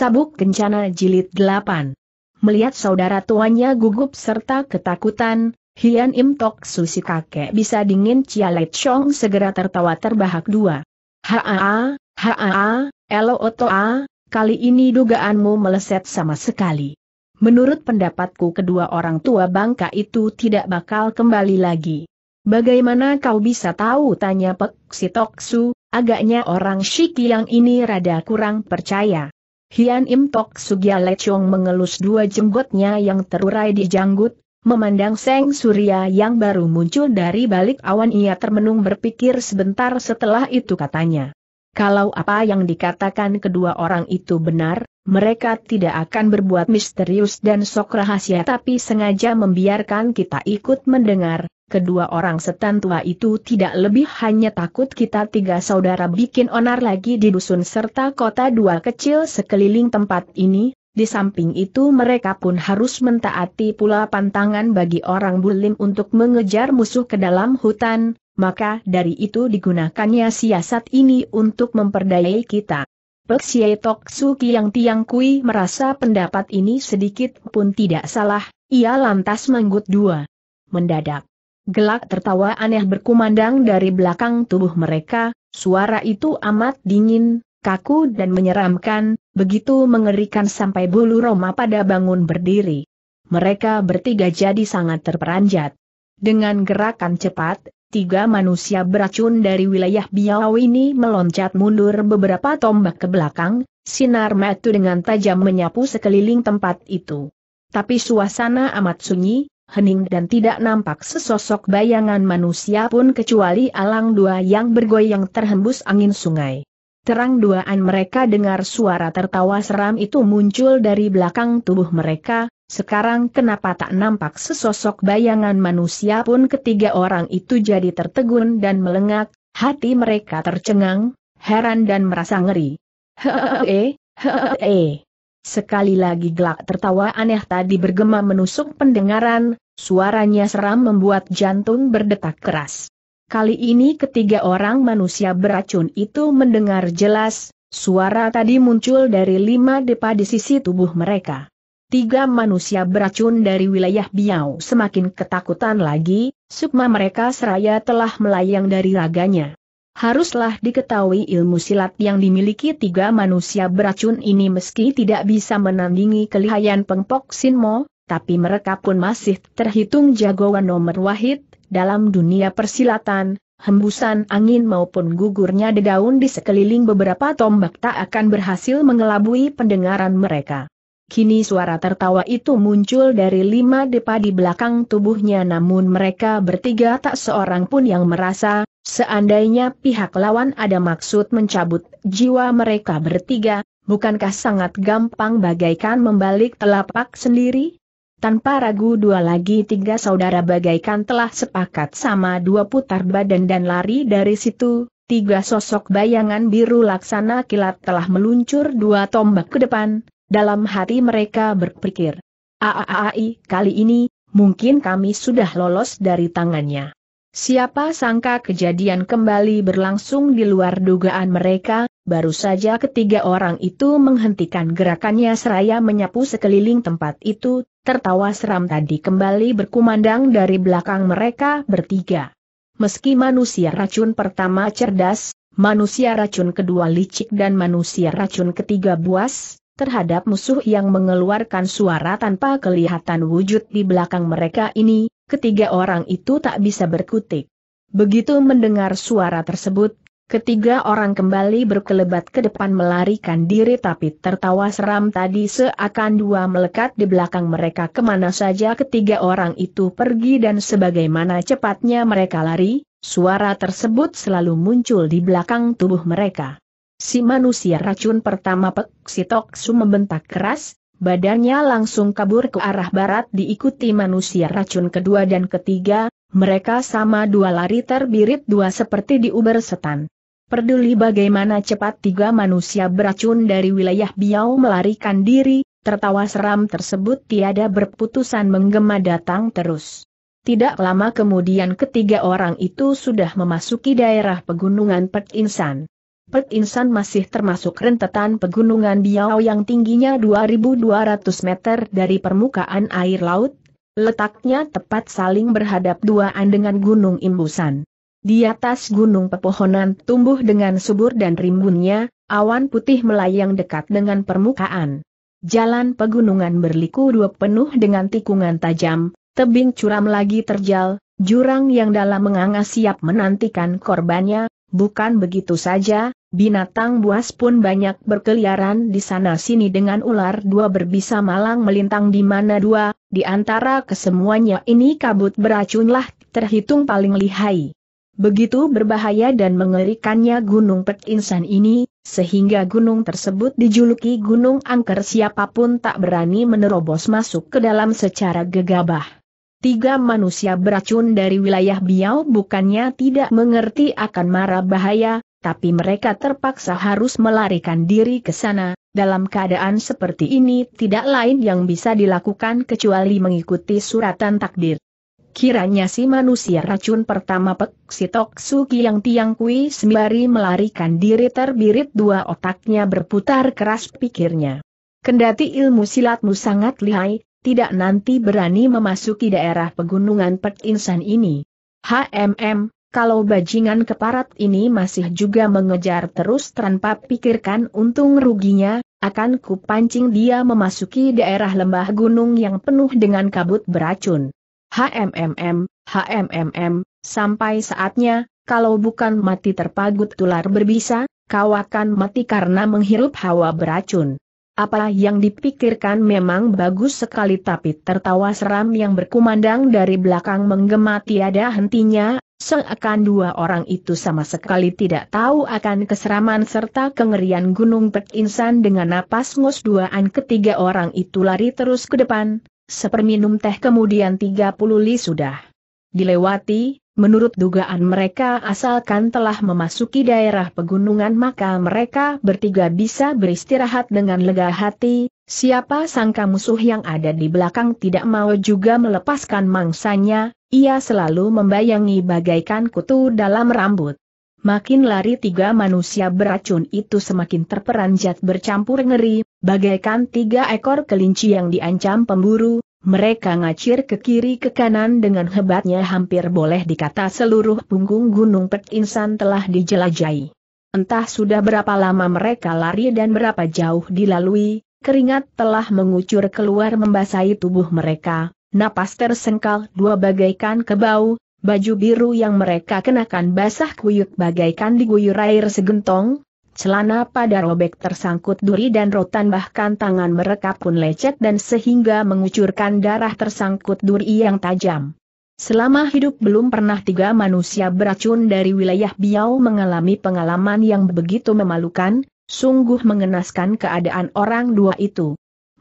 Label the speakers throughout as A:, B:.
A: Sabuk Kencana Jilid 8 Melihat saudara tuanya gugup serta ketakutan, Hian Im Tok Susi kakek bisa dingin Chia Let Chong segera tertawa terbahak dua. Haa, haa, elo otoa, kali ini dugaanmu meleset sama sekali. Menurut pendapatku kedua orang tua bangka itu tidak bakal kembali lagi. Bagaimana kau bisa tahu tanya Pek Si Toksu, agaknya orang Shiki yang ini rada kurang percaya. Hian Im Tok Sugia Lechong mengelus dua jenggotnya yang terurai di janggut, memandang Seng Surya yang baru muncul dari balik awan ia termenung berpikir sebentar setelah itu katanya. Kalau apa yang dikatakan kedua orang itu benar, mereka tidak akan berbuat misterius dan sok rahasia tapi sengaja membiarkan kita ikut mendengar, kedua orang setan tua itu tidak lebih hanya takut kita tiga saudara bikin onar lagi di dusun serta kota dua kecil sekeliling tempat ini, di samping itu mereka pun harus mentaati pula pantangan bagi orang bulim untuk mengejar musuh ke dalam hutan, maka dari itu digunakannya siasat ini untuk memperdayai kita. Peksiai Tok Su Kiang Tiang Kui merasa pendapat ini sedikit pun tidak salah, ia lantas menggut dua. Mendadak, Gelak tertawa aneh berkumandang dari belakang tubuh mereka, suara itu amat dingin, kaku dan menyeramkan, begitu mengerikan sampai bulu Roma pada bangun berdiri. Mereka bertiga jadi sangat terperanjat. Dengan gerakan cepat, tiga manusia beracun dari wilayah Biau ini meloncat mundur beberapa tombak ke belakang, sinar metu dengan tajam menyapu sekeliling tempat itu. Tapi suasana amat sunyi, hening dan tidak nampak sesosok bayangan manusia pun kecuali alang dua yang bergoyang terhembus angin sungai. Terang duaan mereka dengar suara tertawa seram itu muncul dari belakang tubuh mereka, sekarang kenapa tak nampak sesosok bayangan manusia pun ketiga orang itu jadi tertegun dan melengak, hati mereka tercengang, heran dan merasa ngeri. Hehehe, hehehe. Sekali lagi gelak tertawa aneh tadi bergema menusuk pendengaran, suaranya seram membuat jantung berdetak keras. Kali ini ketiga orang manusia beracun itu mendengar jelas, suara tadi muncul dari lima depa di sisi tubuh mereka. Tiga manusia beracun dari wilayah Biau semakin ketakutan lagi, sukma mereka seraya telah melayang dari raganya. Haruslah diketahui ilmu silat yang dimiliki tiga manusia beracun ini meski tidak bisa menandingi kelihayan pengpok Sinmo, tapi mereka pun masih terhitung jagoan nomor wahid, dalam dunia persilatan, hembusan angin maupun gugurnya dedaun di sekeliling beberapa tombak tak akan berhasil mengelabui pendengaran mereka. Kini suara tertawa itu muncul dari lima depa di belakang tubuhnya namun mereka bertiga tak seorang pun yang merasa, seandainya pihak lawan ada maksud mencabut jiwa mereka bertiga, bukankah sangat gampang bagaikan membalik telapak sendiri? Tanpa ragu dua lagi tiga saudara bagaikan telah sepakat sama dua putar badan dan lari dari situ, tiga sosok bayangan biru laksana kilat telah meluncur dua tombak ke depan, dalam hati mereka berpikir, Aaai, kali ini, mungkin kami sudah lolos dari tangannya. Siapa sangka kejadian kembali berlangsung di luar dugaan mereka, baru saja ketiga orang itu menghentikan gerakannya seraya menyapu sekeliling tempat itu, tertawa seram tadi kembali berkumandang dari belakang mereka bertiga. Meski manusia racun pertama cerdas, manusia racun kedua licik dan manusia racun ketiga buas, terhadap musuh yang mengeluarkan suara tanpa kelihatan wujud di belakang mereka ini, ketiga orang itu tak bisa berkutik. Begitu mendengar suara tersebut, ketiga orang kembali berkelebat ke depan melarikan diri tapi tertawa seram tadi seakan dua melekat di belakang mereka kemana saja ketiga orang itu pergi dan sebagaimana cepatnya mereka lari, suara tersebut selalu muncul di belakang tubuh mereka. Si manusia racun pertama Pek Sitoksu membentak keras, badannya langsung kabur ke arah barat diikuti manusia racun kedua dan ketiga, mereka sama dua lari terbirit dua seperti diuber setan. Peduli bagaimana cepat tiga manusia beracun dari wilayah Biau melarikan diri, tertawa seram tersebut tiada berputusan menggema datang terus. Tidak lama kemudian ketiga orang itu sudah memasuki daerah pegunungan Pek Insan. Pek Insan masih termasuk rentetan pegunungan Biao yang tingginya 2.200 meter dari permukaan air laut, letaknya tepat saling berhadap duaan dengan Gunung Imbusan. Di atas gunung pepohonan tumbuh dengan subur dan rimbunnya, awan putih melayang dekat dengan permukaan. Jalan pegunungan berliku dua penuh dengan tikungan tajam, tebing curam lagi terjal, jurang yang dalam menganga siap menantikan korbannya, bukan begitu saja, binatang buas pun banyak berkeliaran di sana-sini dengan ular dua berbisa malang melintang di mana dua, di antara kesemuanya ini kabut beracunlah terhitung paling lihai. Begitu berbahaya dan mengerikannya gunung Pek insan ini, sehingga gunung tersebut dijuluki gunung angker siapapun tak berani menerobos masuk ke dalam secara gegabah. Tiga manusia beracun dari wilayah Biau bukannya tidak mengerti akan mara bahaya, tapi mereka terpaksa harus melarikan diri ke sana. Dalam keadaan seperti ini tidak lain yang bisa dilakukan kecuali mengikuti suratan takdir. Kiranya si manusia racun pertama Pek Sitok Suki yang Tiang Kui sembari melarikan diri terbirit dua otaknya berputar keras pikirnya. Kendati ilmu silatmu sangat lihai, tidak nanti berani memasuki daerah pegunungan Pet Insan ini. HMM, kalau bajingan keparat ini masih juga mengejar terus tanpa pikirkan untung ruginya, akan kupancing dia memasuki daerah lembah gunung yang penuh dengan kabut beracun. HMMM, HMMM, sampai saatnya, kalau bukan mati terpagut tular berbisa, kau akan mati karena menghirup hawa beracun. Apa yang dipikirkan memang bagus sekali tapi tertawa seram yang berkumandang dari belakang menggema tiada hentinya, seakan dua orang itu sama sekali tidak tahu akan keseraman serta kengerian Gunung Pek Insan dengan napas ngos duaan ketiga orang itu lari terus ke depan, seperminum teh kemudian 30 li sudah dilewati, Menurut dugaan mereka asalkan telah memasuki daerah pegunungan maka mereka bertiga bisa beristirahat dengan lega hati, siapa sangka musuh yang ada di belakang tidak mau juga melepaskan mangsanya, ia selalu membayangi bagaikan kutu dalam rambut. Makin lari tiga manusia beracun itu semakin terperanjat bercampur ngeri, bagaikan tiga ekor kelinci yang diancam pemburu, mereka ngacir ke kiri ke kanan dengan hebatnya hampir boleh dikata seluruh punggung gunung Pet Insan telah dijelajahi. Entah sudah berapa lama mereka lari dan berapa jauh dilalui, keringat telah mengucur keluar membasahi tubuh mereka, napas tersengkal dua bagaikan kebau, baju biru yang mereka kenakan basah kuyuk bagaikan diguyur air segentong, Celana pada robek tersangkut duri dan rotan bahkan tangan mereka pun lecet dan sehingga mengucurkan darah tersangkut duri yang tajam. Selama hidup belum pernah tiga manusia beracun dari wilayah Biau mengalami pengalaman yang begitu memalukan, sungguh mengenaskan keadaan orang dua itu.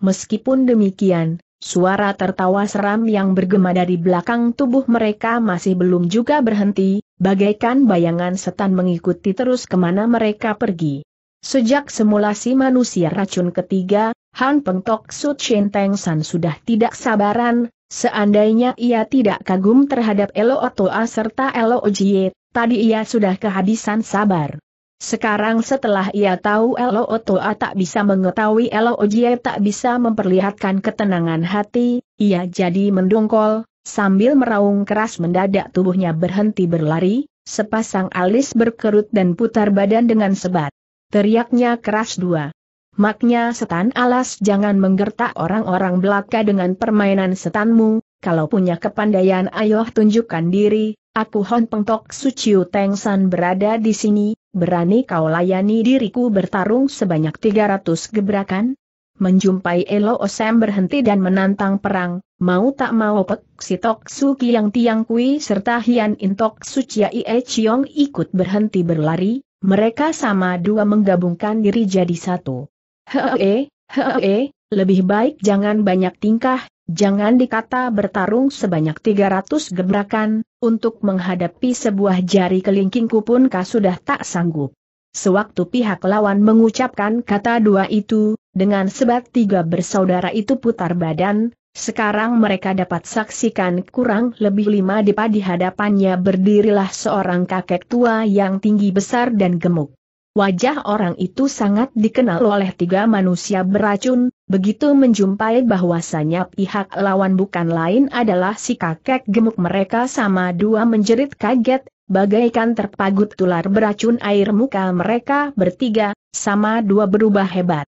A: Meskipun demikian, Suara tertawa seram yang bergema dari belakang tubuh mereka masih belum juga berhenti, bagaikan bayangan setan mengikuti terus kemana mereka pergi. Sejak simulasi manusia racun ketiga, Han Peng Tok Su Chen Teng San sudah tidak sabaran, seandainya ia tidak kagum terhadap Elo Otoa serta Elo Ojie, tadi ia sudah kehabisan sabar. Sekarang setelah ia tahu Elo Otoa tak bisa mengetahui Elo Ojie tak bisa memperlihatkan ketenangan hati, ia jadi mendongkol, sambil meraung keras mendadak tubuhnya berhenti berlari, sepasang alis berkerut dan putar badan dengan sebat. Teriaknya keras dua. Maknya setan alas jangan menggertak orang-orang belaka dengan permainan setanmu, kalau punya kepandaian ayoh tunjukkan diri, aku Hon Pengtok Suciu tengsan berada di sini, berani kau layani diriku bertarung sebanyak 300 gebrakan? Menjumpai Elo Osem berhenti dan menantang perang, mau tak mau Pek Sitok Su Kiang Tiang Kui serta Hian Intok Sucia Ie Chiong ikut berhenti berlari, mereka sama dua menggabungkan diri jadi satu. Hee, hee, lebih baik jangan banyak tingkah, jangan dikata bertarung sebanyak 300 gebrakan, untuk menghadapi sebuah jari kelingkingku pun kau sudah tak sanggup. Sewaktu pihak lawan mengucapkan kata dua itu, dengan sebab tiga bersaudara itu putar badan, sekarang mereka dapat saksikan kurang lebih lima depa di hadapannya berdirilah seorang kakek tua yang tinggi besar dan gemuk. Wajah orang itu sangat dikenal oleh tiga manusia beracun, begitu menjumpai bahwasanya pihak lawan bukan lain adalah si kakek gemuk mereka sama dua menjerit kaget, bagaikan terpagut tular beracun air muka mereka bertiga, sama dua berubah hebat.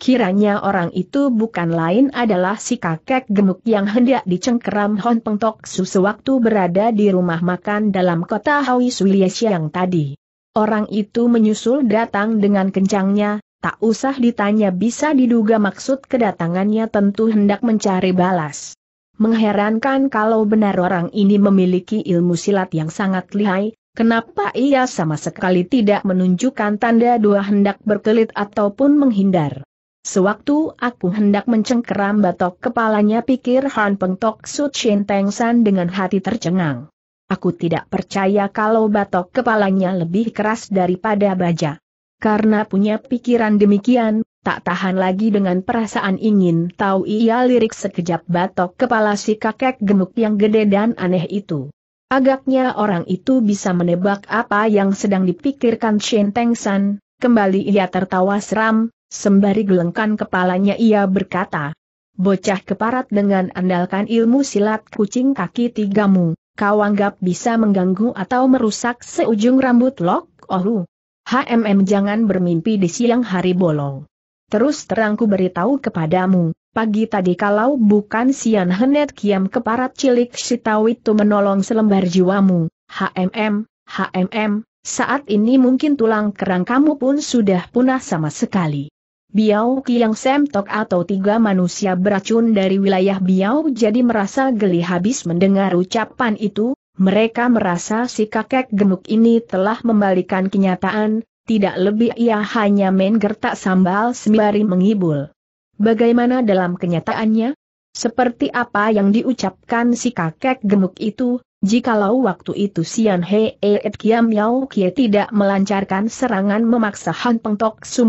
A: Kiranya orang itu bukan lain adalah si kakek gemuk yang hendak dicengkeram Hon Peng Tok Su sewaktu berada di rumah makan dalam kota Hoi Sulie yang tadi. Orang itu menyusul datang dengan kencangnya, tak usah ditanya bisa diduga maksud kedatangannya tentu hendak mencari balas. Mengherankan kalau benar orang ini memiliki ilmu silat yang sangat lihai, kenapa ia sama sekali tidak menunjukkan tanda dua hendak berkelit ataupun menghindar. Sewaktu aku hendak mencengkeram batok kepalanya pikir Han Peng Tok Su Chin Teng San dengan hati tercengang. Aku tidak percaya kalau batok kepalanya lebih keras daripada baja. Karena punya pikiran demikian, tak tahan lagi dengan perasaan ingin tahu ia lirik sekejap batok kepala si kakek gemuk yang gede dan aneh itu. Agaknya orang itu bisa menebak apa yang sedang dipikirkan Shen Teng San, kembali ia tertawa seram, sembari gelengkan kepalanya ia berkata, Bocah keparat dengan andalkan ilmu silat kucing kaki tigamu, kau anggap bisa mengganggu atau merusak seujung rambut Lok Ohu. HMM jangan bermimpi di siang hari bolong. Terus terangku beritahu kepadamu, pagi tadi kalau bukan Sian Henet Kiam keparat cilik Sitau itu menolong selembar jiwamu, HMM, HMM, saat ini mungkin tulang kerang kamu pun sudah punah sama sekali. Biau Kiang Semtok atau tiga manusia beracun dari wilayah Biau jadi merasa geli habis mendengar ucapan itu, mereka merasa si kakek gemuk ini telah membalikan kenyataan, tidak lebih ia hanya main gertak sambal sembari mengibul. Bagaimana dalam kenyataannya? Seperti apa yang diucapkan si kakek gemuk itu, jikalau waktu itu Sian Hee Et Kiam Yau Kie tidak melancarkan serangan memaksa Han Peng Tok Su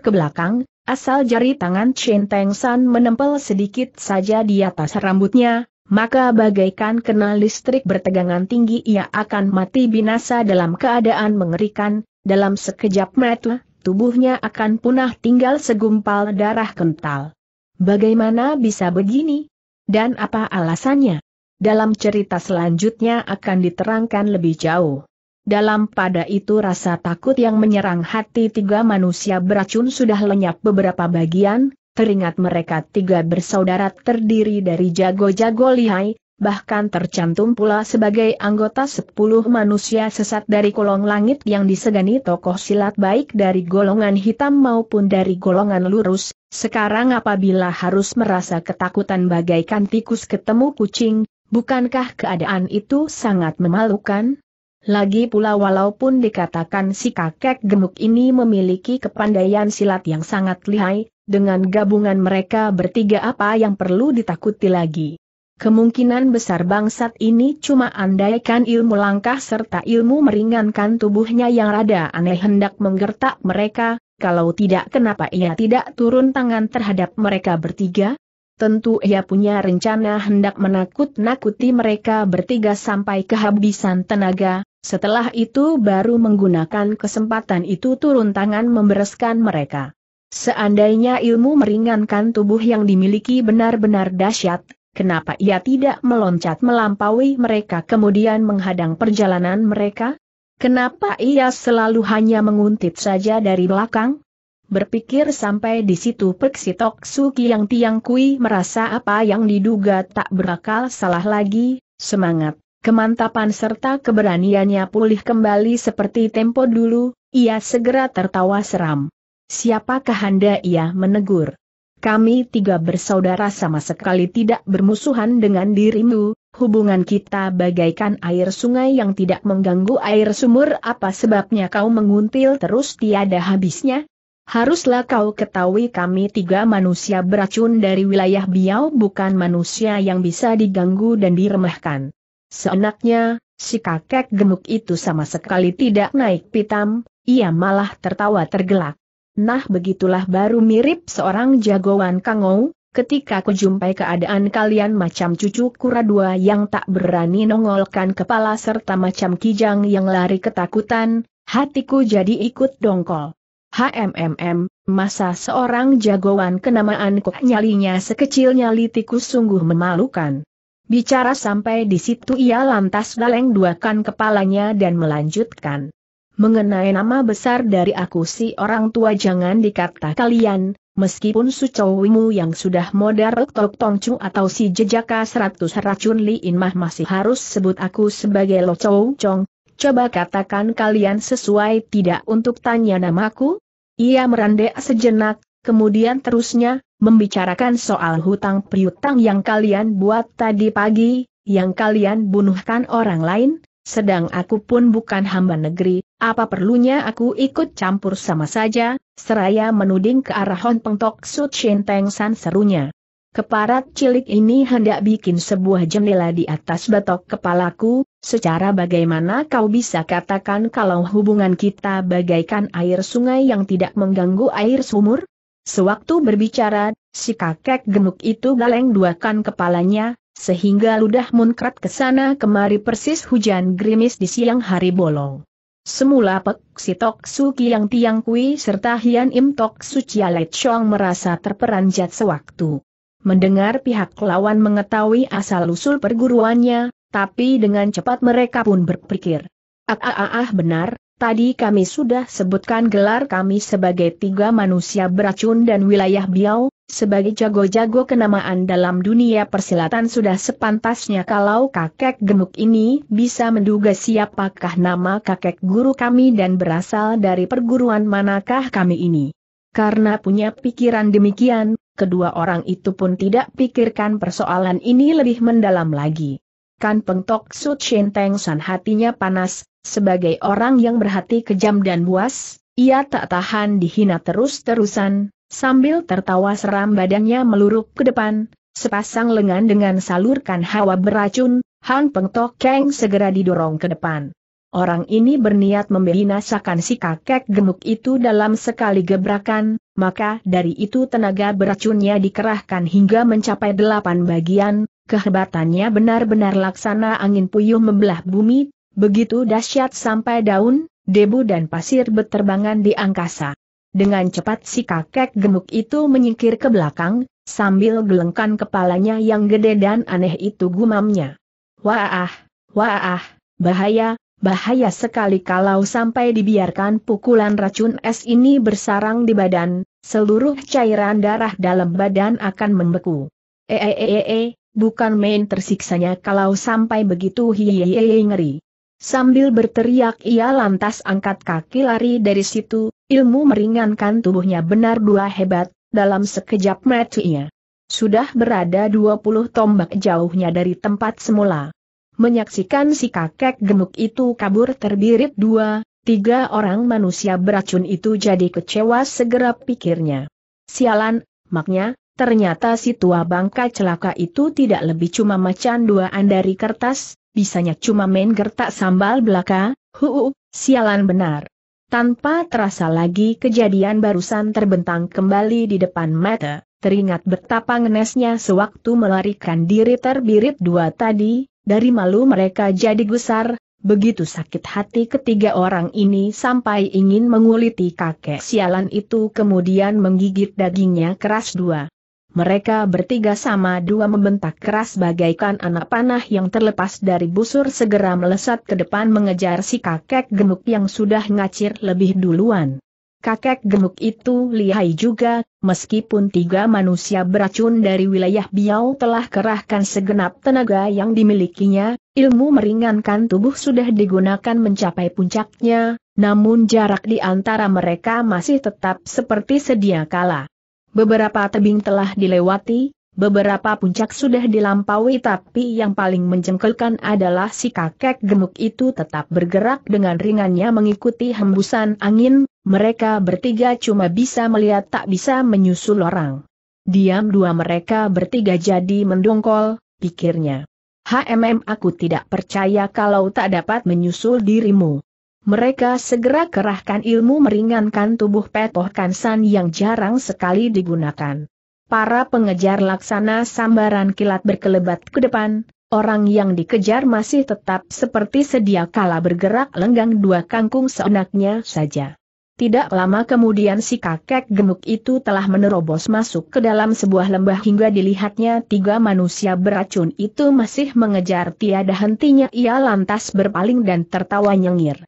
A: ke belakang, asal jari tangan Chen Teng San menempel sedikit saja di atas rambutnya, maka bagaikan kena listrik bertegangan tinggi ia akan mati binasa dalam keadaan mengerikan, dalam sekejap mata, tubuhnya akan punah tinggal segumpal darah kental. Bagaimana bisa begini? Dan apa alasannya? Dalam cerita selanjutnya akan diterangkan lebih jauh. Dalam pada itu rasa takut yang menyerang hati tiga manusia beracun sudah lenyap beberapa bagian, teringat mereka tiga bersaudara terdiri dari jago-jago lihai, bahkan tercantum pula sebagai anggota sepuluh manusia sesat dari kolong langit yang disegani tokoh silat baik dari golongan hitam maupun dari golongan lurus, sekarang apabila harus merasa ketakutan bagaikan tikus ketemu kucing, bukankah keadaan itu sangat memalukan? Lagi pula walaupun dikatakan si kakek gemuk ini memiliki kepandaian silat yang sangat lihai, dengan gabungan mereka bertiga apa yang perlu ditakuti lagi. Kemungkinan besar bangsat ini cuma andaikan ilmu langkah serta ilmu meringankan tubuhnya yang rada aneh hendak menggertak mereka, kalau tidak kenapa ia tidak turun tangan terhadap mereka bertiga? Tentu ia punya rencana hendak menakut-nakuti mereka bertiga sampai kehabisan tenaga, setelah itu baru menggunakan kesempatan itu turun tangan membereskan mereka. Seandainya ilmu meringankan tubuh yang dimiliki benar-benar dahsyat, kenapa ia tidak meloncat melampaui mereka kemudian menghadang perjalanan mereka? Kenapa ia selalu hanya menguntit saja dari belakang? Berpikir sampai di situ Perksitok Suki yang Tiang Kui merasa apa yang diduga tak berakal salah lagi, semangat Kemantapan serta keberaniannya pulih kembali seperti tempo dulu, ia segera tertawa seram. Siapakah Anda ia menegur? Kami tiga bersaudara sama sekali tidak bermusuhan dengan dirimu, hubungan kita bagaikan air sungai yang tidak mengganggu air sumur apa sebabnya kau menguntil terus tiada habisnya? Haruslah kau ketahui kami tiga manusia beracun dari wilayah Biau bukan manusia yang bisa diganggu dan diremehkan. Seenaknya, si kakek gemuk itu sama sekali tidak naik pitam, ia malah tertawa tergelak. Nah begitulah baru mirip seorang jagoan kangou, ketika jumpai keadaan kalian macam cucu kura dua yang tak berani nongolkan kepala serta macam kijang yang lari ketakutan, hatiku jadi ikut dongkol. HMMM, masa seorang jagoan kenamaan kok nyalinya sekecil nyali tikus sungguh memalukan. Bicara sampai di situ ia lantas galeng duakan kepalanya dan melanjutkan. Mengenai nama besar dari aku si orang tua jangan dikata kalian, meskipun sucowimu yang sudah modar tok tongcu atau si jejaka seratus racun liin mah masih harus sebut aku sebagai lo chow chong, coba katakan kalian sesuai tidak untuk tanya namaku? Ia merandek sejenak, kemudian terusnya, membicarakan soal hutang piutang yang kalian buat tadi pagi, yang kalian bunuhkan orang lain, sedang aku pun bukan hamba negeri, apa perlunya aku ikut campur sama saja, seraya menuding ke arah Hon Peng Tok Su Chin Teng San serunya. Keparat cilik ini hendak bikin sebuah jendela di atas batok kepalaku, secara bagaimana kau bisa katakan kalau hubungan kita bagaikan air sungai yang tidak mengganggu air sumur? Sewaktu berbicara, si kakek gemuk itu galeng duakan kepalanya, sehingga ludah munkrat ke sana kemari persis hujan gerimis di siang hari bolong. Semula Pek Si Tok Su Kiang Tiang Kui serta Hian Im Tok Su Chia Let Chong merasa terperanjat sewaktu. Mendengar pihak lawan mengetahui asal-usul perguruannya, tapi dengan cepat mereka pun berpikir. ah ah, ah, ah benar, Tadi kami sudah sebutkan gelar kami sebagai tiga manusia beracun dan wilayah Biau, sebagai jago-jago kenamaan dalam dunia persilatan sudah sepantasnya kalau kakek gemuk ini bisa menduga siapakah nama kakek guru kami dan berasal dari perguruan manakah kami ini. Karena punya pikiran demikian, kedua orang itu pun tidak pikirkan persoalan ini lebih mendalam lagi. Kan pengtok Su Chin Teng San hatinya panas, sebagai orang yang berhati kejam dan buas, ia tak tahan dihina terus-terusan, sambil tertawa seram badannya meluruk ke depan, sepasang lengan dengan salurkan hawa beracun, Han Peng Keng segera didorong ke depan. Orang ini berniat membinasakan si kakek gemuk itu dalam sekali gebrakan, maka dari itu tenaga beracunnya dikerahkan hingga mencapai delapan bagian, kehebatannya benar-benar laksana angin puyuh membelah bumi, begitu dahsyat sampai daun, debu dan pasir berterbangan di angkasa. Dengan cepat si kakek gemuk itu menyingkir ke belakang, sambil gelengkan kepalanya yang gede dan aneh itu gumamnya. Wah, wah, bahaya, bahaya sekali kalau sampai dibiarkan pukulan racun es ini bersarang di badan, seluruh cairan darah dalam badan akan membeku. eh, bukan main tersiksanya kalau sampai begitu hiyeyeyi ngeri. Sambil berteriak ia lantas angkat kaki lari dari situ, ilmu meringankan tubuhnya benar dua hebat, dalam sekejap matinya. Sudah berada 20 tombak jauhnya dari tempat semula. Menyaksikan si kakek gemuk itu kabur terbirit dua, tiga orang manusia beracun itu jadi kecewa segera pikirnya. Sialan, maknya, ternyata si tua bangka celaka itu tidak lebih cuma macan duaan dari kertas, bisanya cuma main gertak sambal belaka, huu, sialan benar. Tanpa terasa lagi kejadian barusan terbentang kembali di depan mata, teringat betapa ngenesnya sewaktu melarikan diri terbirit dua tadi, dari malu mereka jadi gusar, begitu sakit hati ketiga orang ini sampai ingin menguliti kakek sialan itu kemudian menggigit dagingnya keras dua mereka bertiga sama dua membentak keras bagaikan anak panah yang terlepas dari busur segera melesat ke depan mengejar si kakek gemuk yang sudah ngacir lebih duluan. Kakek gemuk itu lihai juga, meskipun tiga manusia beracun dari wilayah Biau telah kerahkan segenap tenaga yang dimilikinya, ilmu meringankan tubuh sudah digunakan mencapai puncaknya, namun jarak di antara mereka masih tetap seperti sedia kala. Beberapa tebing telah dilewati, beberapa puncak sudah dilampaui tapi yang paling menjengkelkan adalah si kakek gemuk itu tetap bergerak dengan ringannya mengikuti hembusan angin, mereka bertiga cuma bisa melihat tak bisa menyusul orang. Diam dua mereka bertiga jadi mendongkol, pikirnya. HMM aku tidak percaya kalau tak dapat menyusul dirimu. Mereka segera kerahkan ilmu meringankan tubuh Petoh Kansan yang jarang sekali digunakan. Para pengejar laksana sambaran kilat berkelebat ke depan, orang yang dikejar masih tetap seperti sedia kala bergerak lenggang dua kangkung seenaknya saja. Tidak lama kemudian si kakek gemuk itu telah menerobos masuk ke dalam sebuah lembah hingga dilihatnya tiga manusia beracun itu masih mengejar tiada hentinya ia lantas berpaling dan tertawa nyengir.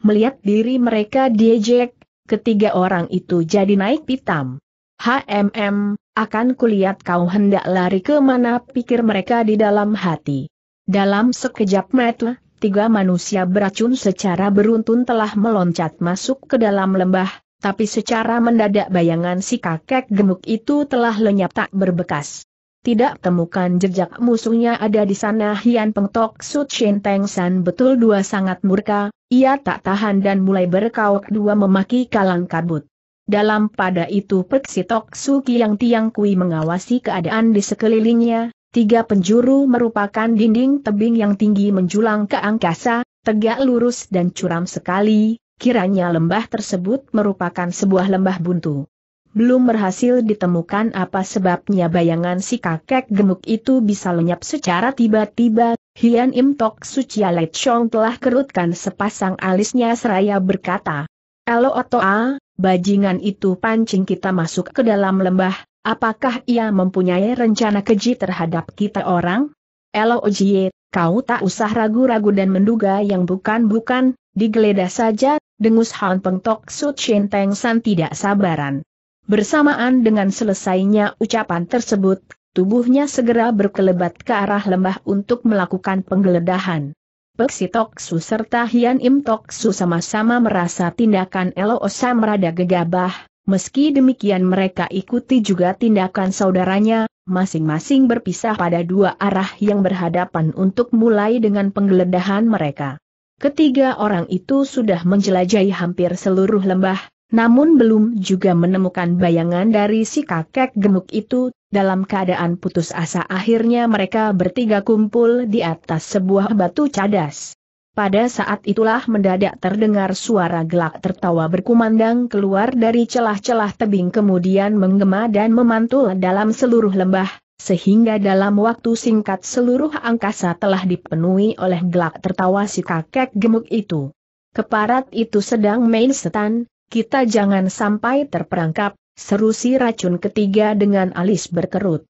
A: Melihat diri mereka diejek, ketiga orang itu jadi naik pitam. HMM, akan kulihat kau hendak lari ke mana pikir mereka di dalam hati. Dalam sekejap mata, tiga manusia beracun secara beruntun telah meloncat masuk ke dalam lembah, tapi secara mendadak bayangan si kakek gemuk itu telah lenyap tak berbekas. Tidak temukan jejak musuhnya ada di sana Hian Pengtok Su Chin Teng San betul dua sangat murka, ia tak tahan dan mulai berkauk dua memaki kalang kabut. Dalam pada itu Perksitok Suki yang Tiang Kui mengawasi keadaan di sekelilingnya, tiga penjuru merupakan dinding tebing yang tinggi menjulang ke angkasa, tegak lurus dan curam sekali, kiranya lembah tersebut merupakan sebuah lembah buntu. Belum berhasil ditemukan apa sebabnya bayangan si kakek gemuk itu bisa lenyap secara tiba-tiba, Hian Im Tok Suci Let Chong telah kerutkan sepasang alisnya seraya berkata, Elo A, bajingan itu pancing kita masuk ke dalam lembah, apakah ia mempunyai rencana keji terhadap kita orang? Elo Ojie, kau tak usah ragu-ragu dan menduga yang bukan-bukan, digeledah saja, dengus Han Peng Tok Su Teng San tidak sabaran. Bersamaan dengan selesainya ucapan tersebut, Tubuhnya segera berkelebat ke arah lembah untuk melakukan penggeledahan. Peksi Toksu serta Hian Im Toksu sama-sama merasa tindakan Elo Osam rada gegabah, meski demikian mereka ikuti juga tindakan saudaranya, masing-masing berpisah pada dua arah yang berhadapan untuk mulai dengan penggeledahan mereka. Ketiga orang itu sudah menjelajahi hampir seluruh lembah, namun belum juga menemukan bayangan dari si kakek gemuk itu, dalam keadaan putus asa akhirnya mereka bertiga kumpul di atas sebuah batu cadas. Pada saat itulah mendadak terdengar suara gelak tertawa berkumandang keluar dari celah-celah tebing kemudian menggema dan memantul dalam seluruh lembah, sehingga dalam waktu singkat seluruh angkasa telah dipenuhi oleh gelak tertawa si kakek gemuk itu. Keparat itu sedang main setan, kita jangan sampai terperangkap, seru si racun ketiga dengan alis berkerut.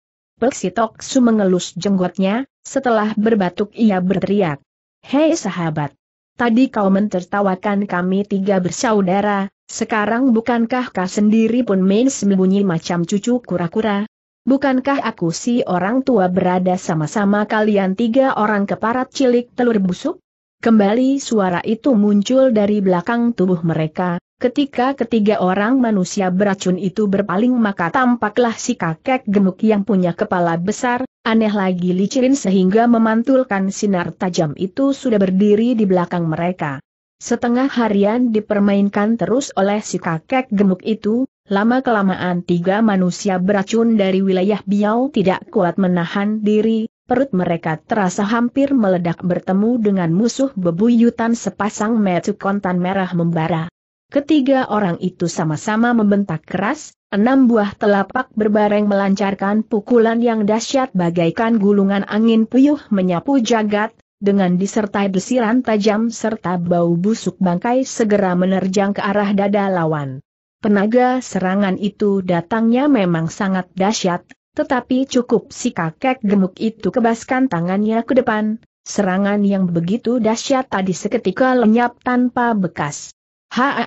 A: su mengelus jenggotnya, setelah berbatuk ia berteriak. Hei sahabat! Tadi kau mentertawakan kami tiga bersaudara, sekarang bukankah kau sendiri pun main sembunyi macam cucu kura-kura? Bukankah aku si orang tua berada sama-sama kalian tiga orang keparat cilik telur busuk? Kembali suara itu muncul dari belakang tubuh mereka, Ketika ketiga orang manusia beracun itu berpaling maka tampaklah si kakek gemuk yang punya kepala besar, aneh lagi licin sehingga memantulkan sinar tajam itu sudah berdiri di belakang mereka. Setengah harian dipermainkan terus oleh si kakek gemuk itu, lama-kelamaan tiga manusia beracun dari wilayah Biau tidak kuat menahan diri, perut mereka terasa hampir meledak bertemu dengan musuh bebuyutan sepasang metu kontan merah membara. Ketiga orang itu sama-sama membentak keras, enam buah telapak berbareng melancarkan pukulan yang dahsyat bagaikan gulungan angin puyuh menyapu jagat, dengan disertai desiran tajam serta bau busuk bangkai segera menerjang ke arah dada lawan. Penaga serangan itu datangnya memang sangat dahsyat, tetapi cukup si kakek gemuk itu kebaskan tangannya ke depan, serangan yang begitu dahsyat tadi seketika lenyap tanpa bekas. Haa,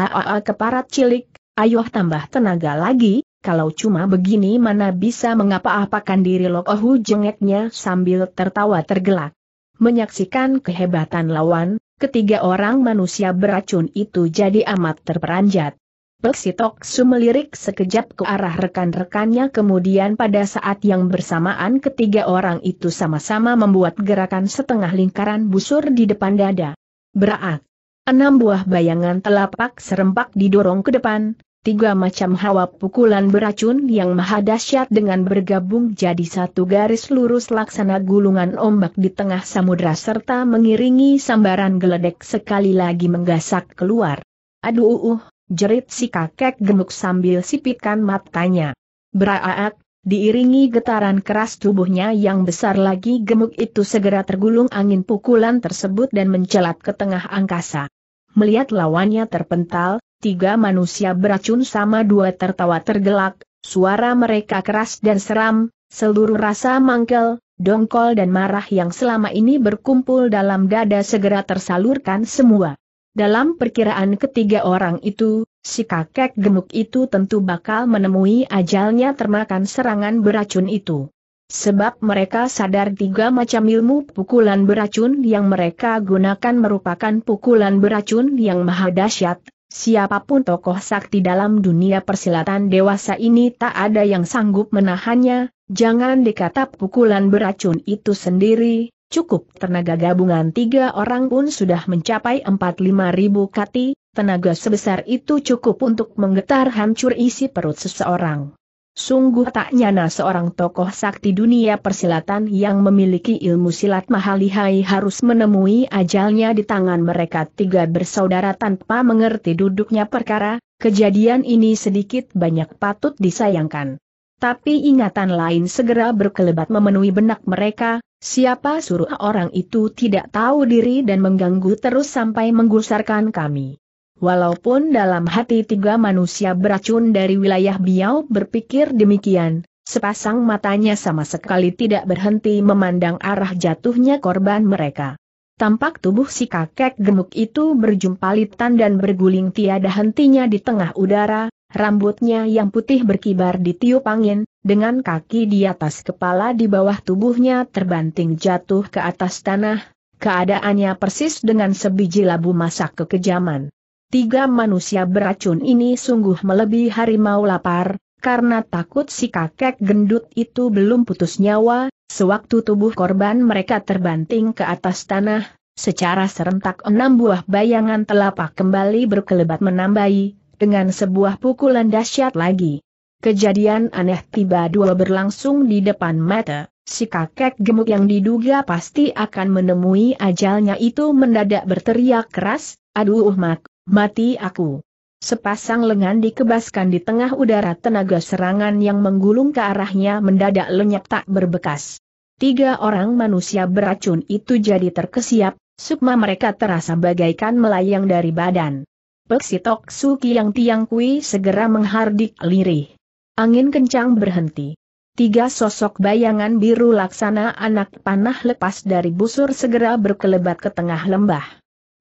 A: haa, keparat cilik, ayuh tambah tenaga lagi, kalau cuma begini mana bisa mengapa-apakan diri lo Ohu jengeknya sambil tertawa tergelak. Menyaksikan kehebatan lawan, ketiga orang manusia beracun itu jadi amat terperanjat. Peksitok Su melirik sekejap ke arah rekan-rekannya kemudian pada saat yang bersamaan ketiga orang itu sama-sama membuat gerakan setengah lingkaran busur di depan dada. Berak. Enam buah bayangan telapak serempak didorong ke depan, tiga macam hawa pukulan beracun yang maha dahsyat dengan bergabung jadi satu garis lurus laksana gulungan ombak di tengah samudra serta mengiringi sambaran geledek sekali lagi menggasak keluar. Aduh uh, uh jerit si kakek gemuk sambil sipitkan matanya. Beraat. diiringi getaran keras tubuhnya yang besar lagi gemuk itu segera tergulung angin pukulan tersebut dan mencelat ke tengah angkasa. Melihat lawannya terpental, tiga manusia beracun sama dua tertawa tergelak, suara mereka keras dan seram, seluruh rasa mangkel, dongkol dan marah yang selama ini berkumpul dalam dada segera tersalurkan semua. Dalam perkiraan ketiga orang itu, si kakek gemuk itu tentu bakal menemui ajalnya termakan serangan beracun itu. Sebab mereka sadar tiga macam ilmu pukulan beracun yang mereka gunakan merupakan pukulan beracun yang maha dahsyat. Siapapun tokoh sakti dalam dunia persilatan dewasa ini tak ada yang sanggup menahannya, jangan dikata pukulan beracun itu sendiri, cukup tenaga gabungan tiga orang pun sudah mencapai 45 ribu kati, tenaga sebesar itu cukup untuk menggetar hancur isi perut seseorang. Sungguh tak nyana seorang tokoh sakti dunia persilatan yang memiliki ilmu silat mahalihai harus menemui ajalnya di tangan mereka tiga bersaudara tanpa mengerti duduknya perkara, kejadian ini sedikit banyak patut disayangkan. Tapi ingatan lain segera berkelebat memenuhi benak mereka, siapa suruh orang itu tidak tahu diri dan mengganggu terus sampai menggusarkan kami. Walaupun dalam hati tiga manusia beracun dari wilayah Biau berpikir demikian, sepasang matanya sama sekali tidak berhenti memandang arah jatuhnya korban mereka. Tampak tubuh si kakek gemuk itu berjumpalitan dan berguling tiada hentinya di tengah udara, rambutnya yang putih berkibar di tiup angin, dengan kaki di atas kepala di bawah tubuhnya terbanting jatuh ke atas tanah, keadaannya persis dengan sebiji labu masak kekejaman. Tiga manusia beracun ini sungguh melebihi harimau lapar, karena takut si kakek gendut itu belum putus nyawa, sewaktu tubuh korban mereka terbanting ke atas tanah, secara serentak enam buah bayangan telapak kembali berkelebat menambahi, dengan sebuah pukulan dahsyat lagi. Kejadian aneh tiba dua berlangsung di depan mata, si kakek gemuk yang diduga pasti akan menemui ajalnya itu mendadak berteriak keras, aduh mak, Mati aku. Sepasang lengan dikebaskan di tengah udara tenaga serangan yang menggulung ke arahnya mendadak lenyap tak berbekas. Tiga orang manusia beracun itu jadi terkesiap, sukma mereka terasa bagaikan melayang dari badan. Peksitok Suki yang tiang kui segera menghardik lirih. Angin kencang berhenti. Tiga sosok bayangan biru laksana anak panah lepas dari busur segera berkelebat ke tengah lembah.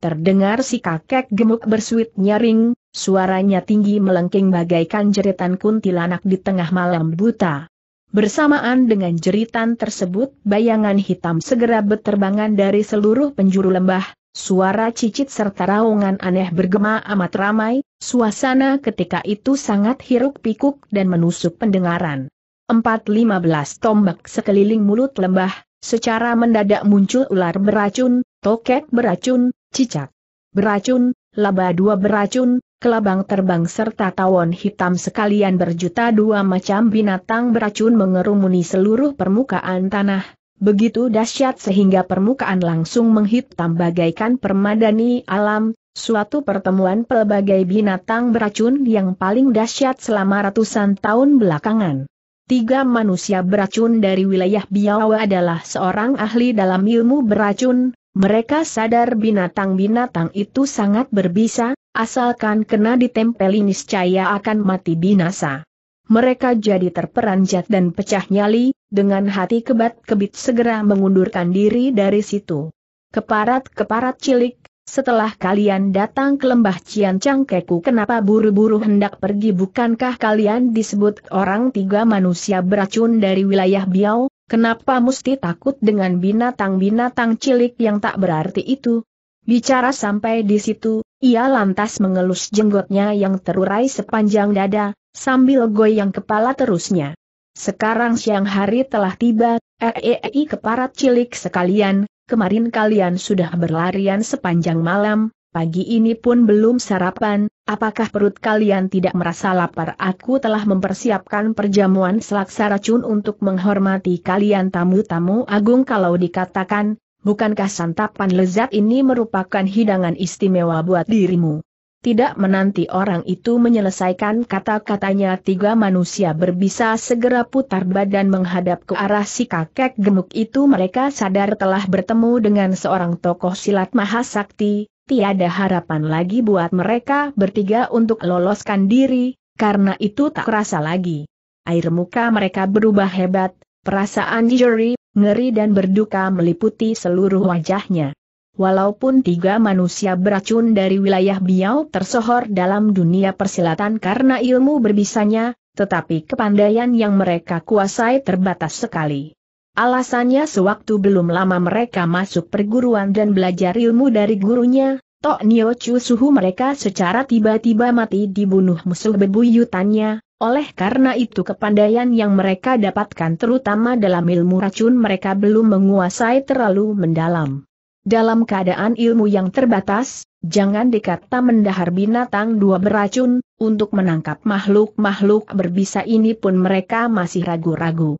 A: Terdengar si kakek gemuk bersuit nyaring, suaranya tinggi melengking bagaikan jeritan kuntilanak di tengah malam buta. Bersamaan dengan jeritan tersebut, bayangan hitam segera berterbangan dari seluruh penjuru lembah, suara cicit serta raungan aneh bergema amat ramai, suasana ketika itu sangat hiruk pikuk dan menusuk pendengaran. 415 tombak sekeliling mulut lembah, secara mendadak muncul ular beracun, tokek beracun, cicak beracun, laba dua beracun, kelabang terbang serta tawon hitam sekalian berjuta dua macam binatang beracun mengerumuni seluruh permukaan tanah, begitu dahsyat sehingga permukaan langsung menghitam bagaikan permadani alam, suatu pertemuan pelbagai binatang beracun yang paling dahsyat selama ratusan tahun belakangan. Tiga manusia beracun dari wilayah Biawa adalah seorang ahli dalam ilmu beracun, mereka sadar binatang-binatang itu sangat berbisa, asalkan kena ditempeli niscaya akan mati binasa. Mereka jadi terperanjat dan pecah nyali, dengan hati kebat-kebit segera mengundurkan diri dari situ. Keparat-keparat cilik, setelah kalian datang ke lembah Ciancang keku, kenapa buru-buru hendak pergi bukankah kalian disebut orang tiga manusia beracun dari wilayah Biau, Kenapa mesti takut dengan binatang-binatang cilik yang tak berarti itu? Bicara sampai di situ, ia lantas mengelus jenggotnya yang terurai sepanjang dada, sambil goyang kepala terusnya. Sekarang siang hari telah tiba, eh, eh, eh keparat cilik sekalian, kemarin kalian sudah berlarian sepanjang malam, Pagi ini pun belum sarapan, apakah perut kalian tidak merasa lapar? Aku telah mempersiapkan perjamuan selaksa racun untuk menghormati kalian tamu-tamu agung kalau dikatakan, bukankah santapan lezat ini merupakan hidangan istimewa buat dirimu? Tidak menanti orang itu menyelesaikan kata-katanya tiga manusia berbisa segera putar badan menghadap ke arah si kakek gemuk itu mereka sadar telah bertemu dengan seorang tokoh silat mahasakti, tiada harapan lagi buat mereka bertiga untuk loloskan diri, karena itu tak rasa lagi. Air muka mereka berubah hebat, perasaan jeri, ngeri dan berduka meliputi seluruh wajahnya. Walaupun tiga manusia beracun dari wilayah Biau tersohor dalam dunia persilatan karena ilmu berbisanya, tetapi kepandaian yang mereka kuasai terbatas sekali. Alasannya sewaktu belum lama mereka masuk perguruan dan belajar ilmu dari gurunya, Tok Nio Chu Suhu mereka secara tiba-tiba mati dibunuh musuh bebuyutannya, oleh karena itu kepandaian yang mereka dapatkan terutama dalam ilmu racun mereka belum menguasai terlalu mendalam. Dalam keadaan ilmu yang terbatas, jangan dikata mendahar binatang dua beracun, untuk menangkap makhluk-makhluk berbisa ini pun mereka masih ragu-ragu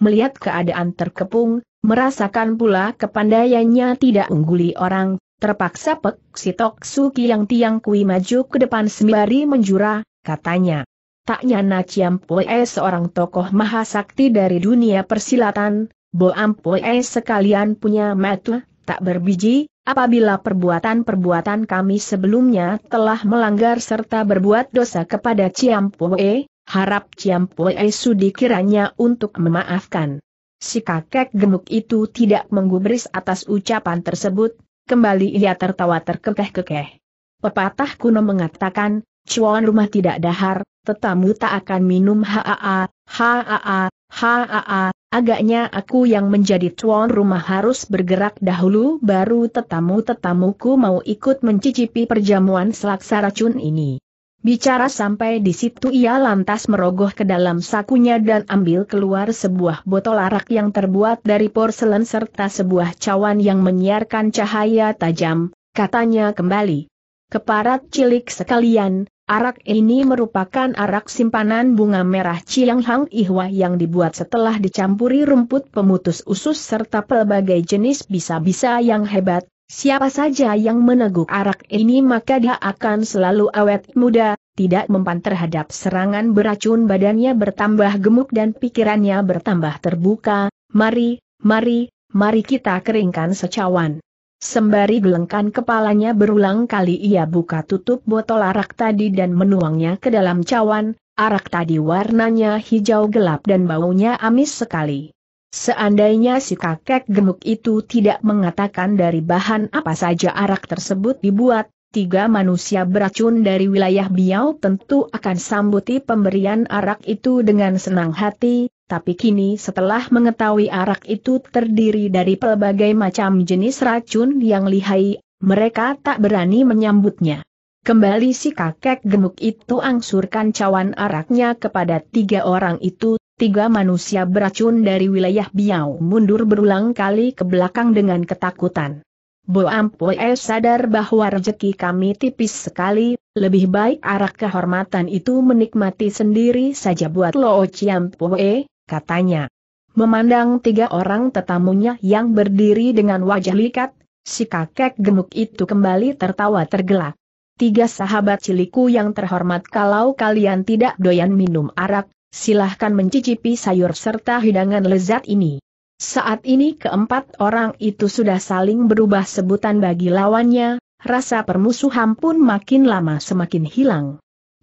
A: melihat keadaan terkepung, merasakan pula kepandaiannya tidak ungguli orang, terpaksa Pek Sitok Suki yang tiang kui maju ke depan sembari menjura, katanya. Tak nyana Ciam Poe e seorang tokoh mahasakti dari dunia persilatan, Bo Ampue e sekalian punya metu, tak berbiji, apabila perbuatan-perbuatan kami sebelumnya telah melanggar serta berbuat dosa kepada Ciam Poe, harap Ciam Pue dikiranya untuk memaafkan. Si kakek gemuk itu tidak menggubris atas ucapan tersebut, kembali ia tertawa terkekeh-kekeh. Pepatah kuno mengatakan, cuan rumah tidak dahar, tetamu tak akan minum haa, haa, haa, agaknya aku yang menjadi cuan rumah harus bergerak dahulu baru tetamu-tetamuku mau ikut mencicipi perjamuan selaksa racun ini. Bicara sampai di situ ia lantas merogoh ke dalam sakunya dan ambil keluar sebuah botol arak yang terbuat dari porselen serta sebuah cawan yang menyiarkan cahaya tajam, katanya kembali. Keparat cilik sekalian, arak ini merupakan arak simpanan bunga merah Chiang Hang Ihwa yang dibuat setelah dicampuri rumput pemutus usus serta pelbagai jenis bisa-bisa yang hebat, Siapa saja yang meneguk arak ini maka dia akan selalu awet muda, tidak mempan terhadap serangan beracun badannya bertambah gemuk dan pikirannya bertambah terbuka, mari, mari, mari kita keringkan secawan. Sembari gelengkan kepalanya berulang kali ia buka tutup botol arak tadi dan menuangnya ke dalam cawan, arak tadi warnanya hijau gelap dan baunya amis sekali. Seandainya si kakek gemuk itu tidak mengatakan dari bahan apa saja arak tersebut dibuat, tiga manusia beracun dari wilayah Biau tentu akan sambuti pemberian arak itu dengan senang hati, tapi kini setelah mengetahui arak itu terdiri dari pelbagai macam jenis racun yang lihai, mereka tak berani menyambutnya. Kembali si kakek gemuk itu angsurkan cawan araknya kepada tiga orang itu tiga manusia beracun dari wilayah Biau mundur berulang kali ke belakang dengan ketakutan. Bo Ampue sadar bahwa rezeki kami tipis sekali, lebih baik arah kehormatan itu menikmati sendiri saja buat Lo Chiampue, katanya. Memandang tiga orang tetamunya yang berdiri dengan wajah likat, si kakek gemuk itu kembali tertawa tergelak. Tiga sahabat ciliku yang terhormat kalau kalian tidak doyan minum arak, silahkan mencicipi sayur serta hidangan lezat ini. Saat ini keempat orang itu sudah saling berubah sebutan bagi lawannya, rasa permusuhan pun makin lama semakin hilang.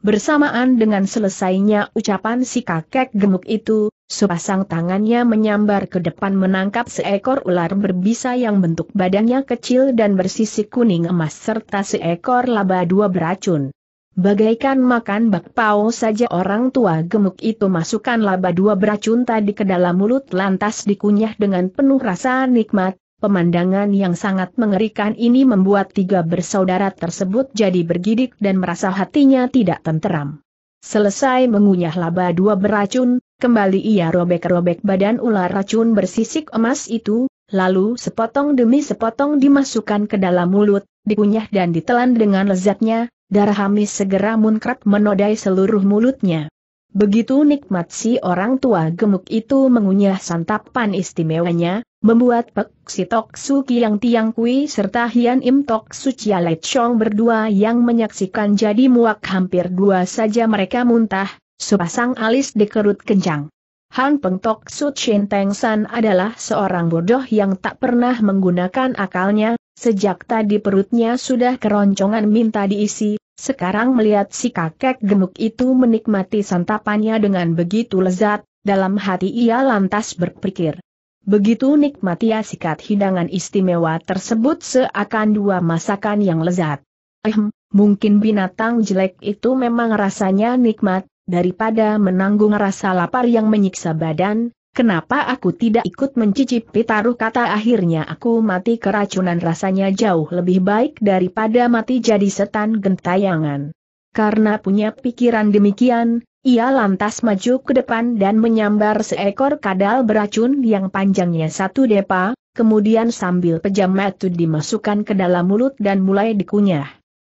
A: Bersamaan dengan selesainya ucapan si kakek gemuk itu, sepasang tangannya menyambar ke depan menangkap seekor ular berbisa yang bentuk badannya kecil dan bersisik kuning emas serta seekor laba dua beracun. Bagaikan makan bakpao saja orang tua gemuk itu masukkan laba dua beracun tadi ke dalam mulut lantas dikunyah dengan penuh rasa nikmat, pemandangan yang sangat mengerikan ini membuat tiga bersaudara tersebut jadi bergidik dan merasa hatinya tidak tenteram. Selesai mengunyah laba dua beracun, kembali ia robek-robek badan ular racun bersisik emas itu, lalu sepotong demi sepotong dimasukkan ke dalam mulut, dikunyah dan ditelan dengan lezatnya, Darah amis segera munkrat menodai seluruh mulutnya. Begitu nikmat si orang tua gemuk itu mengunyah santapan istimewanya, membuat Pek Tok Su Kiang Tiang Kui serta Hian Im Tok Su Le Chong berdua yang menyaksikan jadi muak hampir dua saja mereka muntah, sepasang alis dikerut kencang. Han Peng Tok Su Chin Teng San adalah seorang bodoh yang tak pernah menggunakan akalnya, Sejak tadi perutnya sudah keroncongan minta diisi, sekarang melihat si kakek gemuk itu menikmati santapannya dengan begitu lezat, dalam hati ia lantas berpikir. Begitu nikmatnya sikat hidangan istimewa tersebut seakan dua masakan yang lezat. Ehm, mungkin binatang jelek itu memang rasanya nikmat, daripada menanggung rasa lapar yang menyiksa badan, Kenapa aku tidak ikut mencicipi taruh kata akhirnya aku mati keracunan rasanya jauh lebih baik daripada mati jadi setan gentayangan. Karena punya pikiran demikian, ia lantas maju ke depan dan menyambar seekor kadal beracun yang panjangnya satu depa, kemudian sambil pejam metu dimasukkan ke dalam mulut dan mulai dikunyah.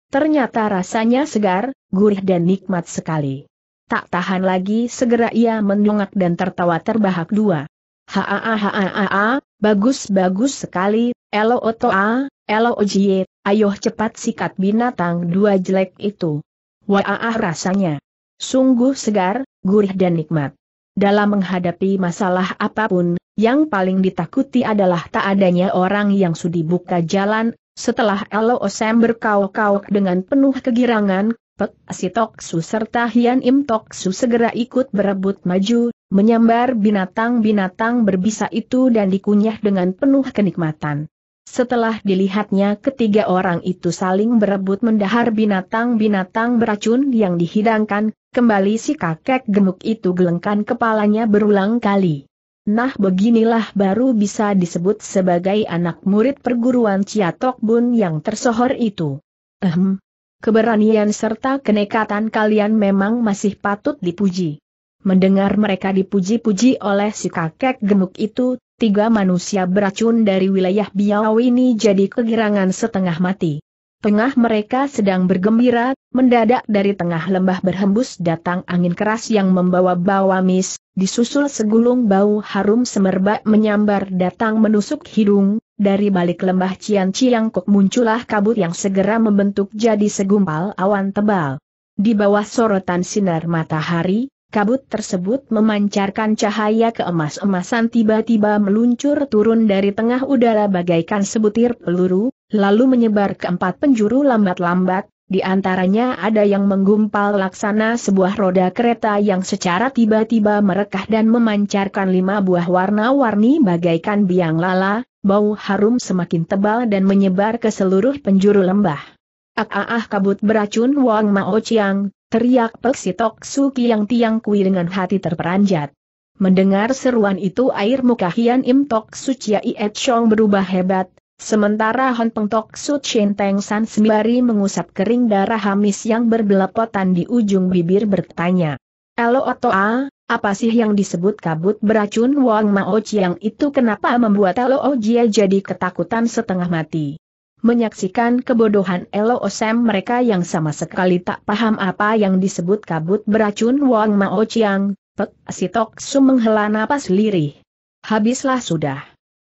A: Ternyata rasanya segar, gurih dan nikmat sekali. Tak tahan lagi segera ia menyungak dan tertawa terbahak dua. Haa bagus-bagus sekali, elo otoa, elo ojie, ayo cepat sikat binatang dua jelek itu. Waah ah, ah, rasanya. Sungguh segar, gurih dan nikmat. Dalam menghadapi masalah apapun, yang paling ditakuti adalah tak adanya orang yang sudi buka jalan, setelah Elo Osem berkauk-kauk dengan penuh kegirangan, Pek Si Toksu serta Hian Im Toksu segera ikut berebut maju, menyambar binatang-binatang berbisa itu dan dikunyah dengan penuh kenikmatan. Setelah dilihatnya ketiga orang itu saling berebut mendahar binatang-binatang beracun yang dihidangkan, kembali si kakek gemuk itu gelengkan kepalanya berulang kali. Nah beginilah baru bisa disebut sebagai anak murid perguruan Ciatok Bun yang tersohor itu. Ehm, keberanian serta kenekatan kalian memang masih patut dipuji. Mendengar mereka dipuji-puji oleh si kakek gemuk itu, tiga manusia beracun dari wilayah Biau ini jadi kegirangan setengah mati. Tengah mereka sedang bergembira, mendadak dari tengah lembah berhembus datang angin keras yang membawa bau amis, disusul segulung bau harum semerbak menyambar datang menusuk hidung, dari balik lembah Cian Kok muncullah kabut yang segera membentuk jadi segumpal awan tebal. Di bawah sorotan sinar matahari, kabut tersebut memancarkan cahaya keemas-emasan tiba-tiba meluncur turun dari tengah udara bagaikan sebutir peluru, lalu menyebar ke empat penjuru lambat-lambat, di antaranya ada yang menggumpal laksana sebuah roda kereta yang secara tiba-tiba merekah dan memancarkan lima buah warna-warni bagaikan biang lala, bau harum semakin tebal dan menyebar ke seluruh penjuru lembah. Ak ah, ah, ah kabut beracun Wang Mao Chiang, teriak Tok Suki yang tiang kui dengan hati terperanjat. Mendengar seruan itu air muka Hian Im Tok Sucia Iet Chong berubah hebat, Sementara Hon Peng Tok Su Chin Teng San sembari mengusap kering darah hamis yang berbelepotan di ujung bibir bertanya. Elo Oto A, apa sih yang disebut kabut beracun Wang Mao Chiang itu kenapa membuat Elo Jia jadi ketakutan setengah mati? Menyaksikan kebodohan Elo Osem mereka yang sama sekali tak paham apa yang disebut kabut beracun Wang Mao Chiang, Pek Sitok Su menghela napas lirih. Habislah sudah.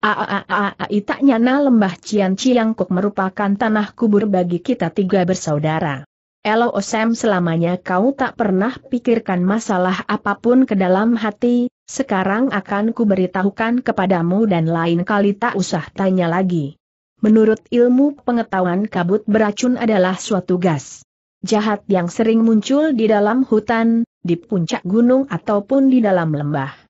A: Aaaaai tak nyana lembah Cian kok merupakan tanah kubur bagi kita tiga bersaudara. Elo Osem selamanya kau tak pernah pikirkan masalah apapun ke dalam hati, sekarang akan kuberitahukan kepadamu dan lain kali tak usah tanya lagi. Menurut ilmu pengetahuan kabut beracun adalah suatu gas jahat yang sering muncul di dalam hutan, di puncak gunung ataupun di dalam lembah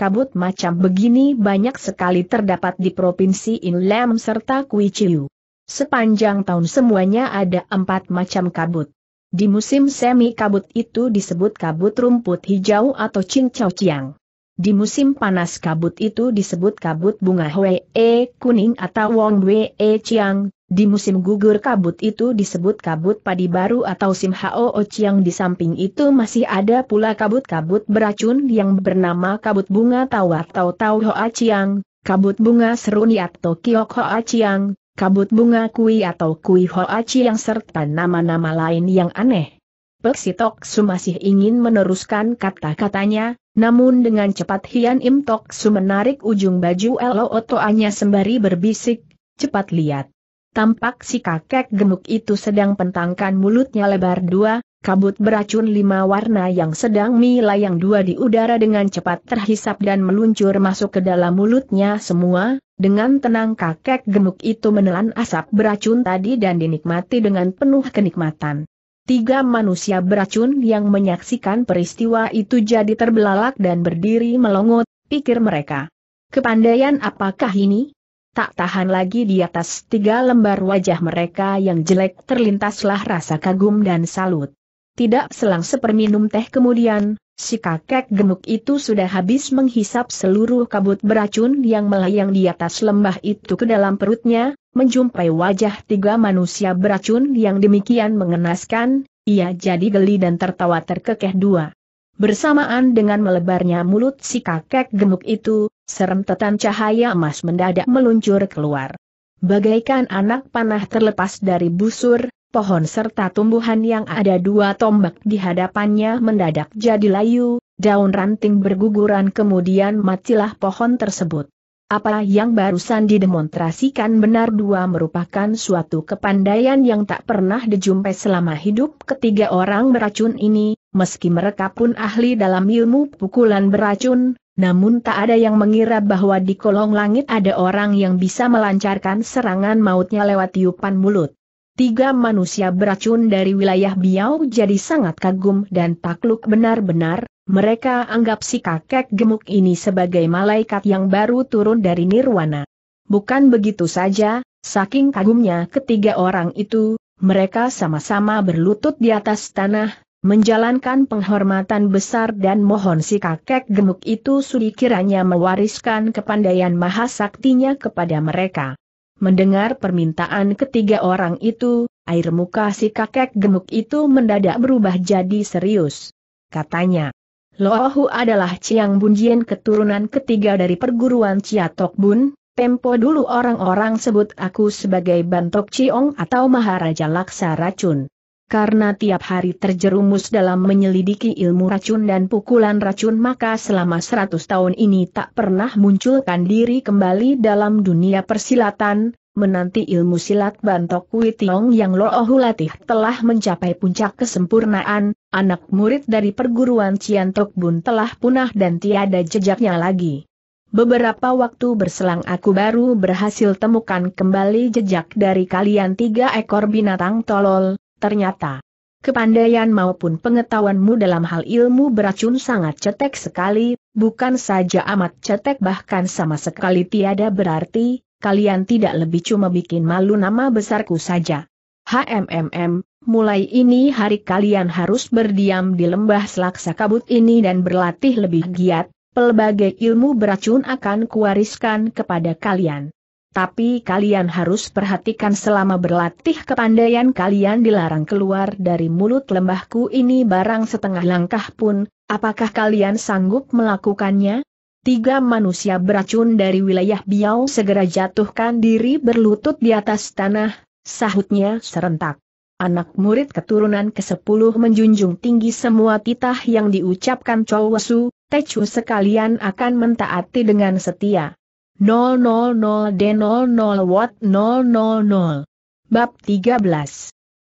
A: kabut macam begini banyak sekali terdapat di Provinsi Inlam serta Kuichiu. Sepanjang tahun semuanya ada empat macam kabut. Di musim semi kabut itu disebut kabut rumput hijau atau cincau ciang. Di musim panas kabut itu disebut kabut bunga Hwee e, kuning atau Wong e Chiang, di musim gugur kabut itu disebut kabut padi baru atau Sim Hao Chiang di samping itu masih ada pula kabut-kabut beracun yang bernama kabut bunga Tau atau Tau a Chiang, kabut bunga Seruni atau Kiok a Chiang, kabut bunga Kui atau Kui ho Hoa Chiang serta nama-nama lain yang aneh. Peksitok Su masih ingin meneruskan kata-katanya, namun dengan cepat Hian Im Tok Su menarik ujung baju Elo Otoanya sembari berbisik, cepat lihat. Tampak si kakek gemuk itu sedang pentangkan mulutnya lebar dua, kabut beracun lima warna yang sedang melayang dua di udara dengan cepat terhisap dan meluncur masuk ke dalam mulutnya semua, dengan tenang kakek gemuk itu menelan asap beracun tadi dan dinikmati dengan penuh kenikmatan. Tiga manusia beracun yang menyaksikan peristiwa itu jadi terbelalak dan berdiri melongot, pikir mereka. Kepandaian apakah ini? Tak tahan lagi di atas tiga lembar wajah mereka yang jelek terlintaslah rasa kagum dan salut. Tidak selang seperminum teh kemudian, Si kakek gemuk itu sudah habis menghisap seluruh kabut beracun yang melayang di atas lembah itu ke dalam perutnya, menjumpai wajah tiga manusia beracun yang demikian mengenaskan, ia jadi geli dan tertawa terkekeh dua. Bersamaan dengan melebarnya mulut si kakek gemuk itu, serem serentetan cahaya emas mendadak meluncur keluar. Bagaikan anak panah terlepas dari busur, pohon serta tumbuhan yang ada dua tombak di hadapannya mendadak jadi layu, daun ranting berguguran kemudian matilah pohon tersebut. Apa yang barusan didemonstrasikan benar dua merupakan suatu kepandaian yang tak pernah dijumpai selama hidup ketiga orang beracun ini, meski mereka pun ahli dalam ilmu pukulan beracun, namun tak ada yang mengira bahwa di kolong langit ada orang yang bisa melancarkan serangan mautnya lewat tiupan mulut tiga manusia beracun dari wilayah Biau jadi sangat kagum dan takluk benar-benar, mereka anggap si kakek gemuk ini sebagai malaikat yang baru turun dari Nirwana. Bukan begitu saja, saking kagumnya ketiga orang itu, mereka sama-sama berlutut di atas tanah, menjalankan penghormatan besar dan mohon si kakek gemuk itu sudi mewariskan kepandaian mahasaktinya kepada mereka. Mendengar permintaan ketiga orang itu, air muka si kakek gemuk itu mendadak berubah jadi serius. Katanya, Lohu adalah Ciang Bunjian keturunan ketiga dari perguruan Ciatok Bun, tempo dulu orang-orang sebut aku sebagai Bantok Ciong atau Maharaja Laksa Racun. Karena tiap hari terjerumus dalam menyelidiki ilmu racun dan pukulan racun maka selama 100 tahun ini tak pernah munculkan diri kembali dalam dunia persilatan, menanti ilmu silat bantok Kui Tiong yang Loohu latih telah mencapai puncak kesempurnaan, anak murid dari perguruan Cian Bun telah punah dan tiada jejaknya lagi. Beberapa waktu berselang aku baru berhasil temukan kembali jejak dari kalian tiga ekor binatang tolol, Ternyata, kepandaian maupun pengetahuanmu dalam hal ilmu beracun sangat cetek sekali, bukan saja amat cetek bahkan sama sekali tiada berarti, kalian tidak lebih cuma bikin malu nama besarku saja. HMMM, mulai ini hari kalian harus berdiam di lembah selaksa kabut ini dan berlatih lebih giat, pelbagai ilmu beracun akan kuwariskan kepada kalian. Tapi kalian harus perhatikan selama berlatih kepandaian kalian dilarang keluar dari mulut lembahku ini barang setengah langkah pun, apakah kalian sanggup melakukannya? Tiga manusia beracun dari wilayah Biau segera jatuhkan diri berlutut di atas tanah, sahutnya serentak. Anak murid keturunan ke-10 menjunjung tinggi semua titah yang diucapkan Chow Wesu, Techu sekalian akan mentaati dengan setia. 000 D 00 Watt 000. Bab 13.